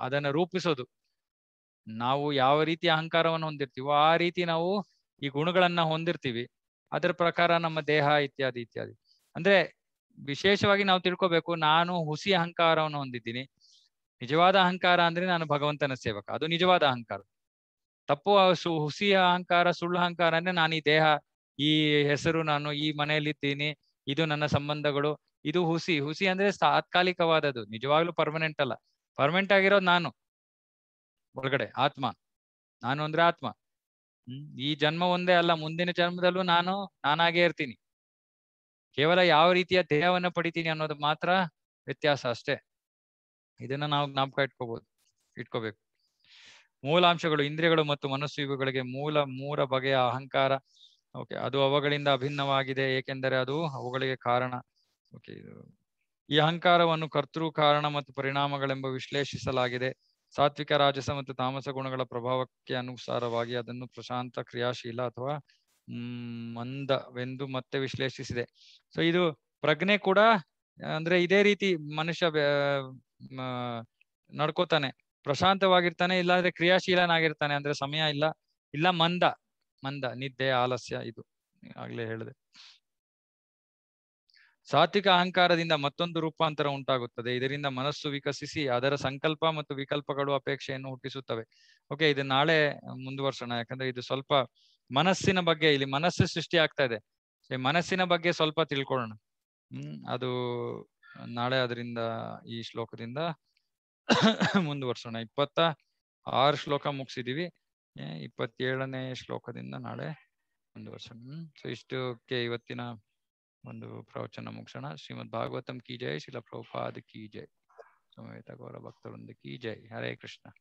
ಅದನ್ನ ರೂಪಿಸೋದು ನಾವು ಯಾವ ರೀತಿ ಅಹಂಕಾರವನ್ನು ಹೊಂದಿರ್ತೀವೋ ಆ ರೀತಿ ನಾವು ಈ ಗುಣಗಳನ್ನ ಹೊಂದಿರ್ತೀವಿ ಅದರ ಪ್ರಕಾರ ನಮ್ಮ ದೇಹ ಇತ್ಯಾದಿ ಇತ್ಯಾದಿ ಅಂದ್ರೆ ವಿಶೇಷವಾಗಿ ನಾವು ತಿಳ್ಕೊಬೇಕು ನಾನು ಹುಸಿ ಅಹಂಕಾರವನ್ನು ಹೊಂದಿದ್ದೀನಿ ನಿಜವಾದ ಅಹಂಕಾರ ಅಂದ್ರೆ ನಾನು ಭಗವಂತನ ಸೇವಕ ಅದು ನಿಜವಾದ ಅಹಂಕಾರ ತಪ್ಪು ಹುಸಿ ಅಹಂಕಾರ ಸುಳ್ಳು ಅಹಂಕಾರ ಅಂದ್ರೆ ನಾನು ಈ ದೇಹ ಈ ಹೆಸರು ನಾನು ಈ ಮನೆಯಲ್ಲಿ ಇದ್ದೀನಿ ಇದು ನನ್ನ ಸಂಬಂಧಗಳು ಇದು ಹುಸಿ ಹುಸಿ ಅಂದ್ರೆ ತಾತ್ಕಾಲಿಕವಾದದ್ದು ನಿಜವಾಗ್ಲೂ ಪರ್ಮನೆಂಟ್ ಅಲ್ಲ ಪರ್ಮನೆಂಟ್ ಆಗಿರೋದು ನಾನು ಒಳಗಡೆ ಆತ್ಮ ನಾನು ಅಂದ್ರೆ ಆತ್ಮ ಹ್ಮ್ ಈ ಜನ್ಮ ಒಂದೇ ಅಲ್ಲ ಮುಂದಿನ ಜನ್ಮದಲ್ಲೂ ನಾನು ನಾನಾಗೇ ಇರ್ತೀನಿ ಕೇವಲ ಯಾವ ರೀತಿಯ ದೇಹವನ್ನ ಪಡಿತೀನಿ ಅನ್ನೋದು ಮಾತ್ರ ವ್ಯತ್ಯಾಸ ಅಷ್ಟೇ ಇದನ್ನ ನಾವು ಜ್ಞಾಪಕ ಇಟ್ಕೋಬಹುದು ಇಟ್ಕೋಬೇಕು ಮೂಲಾಂಶಗಳು ಇಂದ್ರಿಯಗಳು ಮತ್ತು ಮನಸ್ಸು ಇವುಗಳಿಗೆ ಮೂಲ ಮೂರ ಬಗೆಯ ಅಹಂಕಾರ ಓಕೆ ಅದು ಅವುಗಳಿಂದ ಅಭಿನ್ನವಾಗಿದೆ ಏಕೆಂದರೆ ಅದು ಅವುಗಳಿಗೆ ಕಾರಣ ಓಕೆ ಈ ಅಹಂಕಾರವನ್ನು ಕರ್ತೃ ಕಾರಣ ಮತ್ತು ಪರಿಣಾಮಗಳೆಂಬ ವಿಶ್ಲೇಷಿಸಲಾಗಿದೆ ಸಾತ್ವಿಕ ರಾಜಸ ಮತ್ತು ತಾಮಸ ಗುಣಗಳ ಪ್ರಭಾವಕ್ಕೆ ಅನುಸಾರವಾಗಿ ಅದನ್ನು ಪ್ರಶಾಂತ ಕ್ರಿಯಾಶೀಲ ಅಥವಾ ಮಂದವೆಂದು ಮತ್ತೆ ವಿಶ್ಲೇಷಿಸಿದೆ ಸೊ ಇದು ಪ್ರಜ್ಞೆ ಕೂಡ ಅಂದ್ರೆ ಇದೇ ರೀತಿ ಮನುಷ್ಯ ನಡ್ಕೋತಾನೆ ಪ್ರಶಾಂತವಾಗಿರ್ತಾನೆ ಇಲ್ಲಾಂದ್ರೆ ಕ್ರಿಯಾಶೀಲನಾಗಿರ್ತಾನೆ ಅಂದ್ರೆ ಸಮಯ ಇಲ್ಲ ಇಲ್ಲ ಮಂದ ಮಂದ ನಿದ್ದೆ ಆಲಸ್ಯ ಇದು ಆಗ್ಲೇ ಹೇಳಿದೆ ಸಾತ್ವಿಕ ಅಹಂಕಾರದಿಂದ ಮತ್ತೊಂದು ರೂಪಾಂತರ ಉಂಟಾಗುತ್ತದೆ ಇದರಿಂದ ಮನಸ್ಸು ವಿಕಸಿಸಿ ಅದರ ಸಂಕಲ್ಪ ಮತ್ತು ವಿಕಲ್ಪಗಳು ಅಪೇಕ್ಷೆಯನ್ನು ಹುಟ್ಟಿಸುತ್ತವೆ ಓಕೆ ಇದು ನಾಳೆ ಮುಂದುವರ್ಸೋಣ ಯಾಕಂದ್ರೆ ಇದು ಸ್ವಲ್ಪ ಮನಸ್ಸಿನ ಬಗ್ಗೆ ಇಲ್ಲಿ ಮನಸ್ಸು ಸೃಷ್ಟಿ ಆಗ್ತಾ ಇದೆ ಮನಸ್ಸಿನ ಬಗ್ಗೆ ಸ್ವಲ್ಪ ತಿಳ್ಕೊಳ್ಳೋಣ ಹ್ಮ್ ಅದು ನಾಳೆ ಅದರಿಂದ ಈ ಶ್ಲೋಕದಿಂದ ಮುಂದುವರ್ಸೋಣ ಇಪ್ಪತ್ತ ಆರು ಶ್ಲೋಕ ಮುಗಿಸಿದೀವಿ ಇಪ್ಪತ್ತೇಳನೇ ಶ್ಲೋಕದಿಂದ ನಾಳೆ ಮುಂದುವರ್ಸೋಣ ಸೊ ಇಷ್ಟಕ್ಕೆ ಇವತ್ತಿನ ಒಂದು ಪ್ರವಚನ ಮುಕ್ಷಣ ಶ್ರೀಮದ್ ಭಾಗವತಂ ಕಿ ಜಯ ಶಿಲ ಪ್ರಭುಪಾದ ಕಿ ಜಯ ಸಮವೇತ ಗೌರ ಭಕ್ತವೃಂದ ಕಿ ಜಯ ಹರೇ ಕೃಷ್ಣ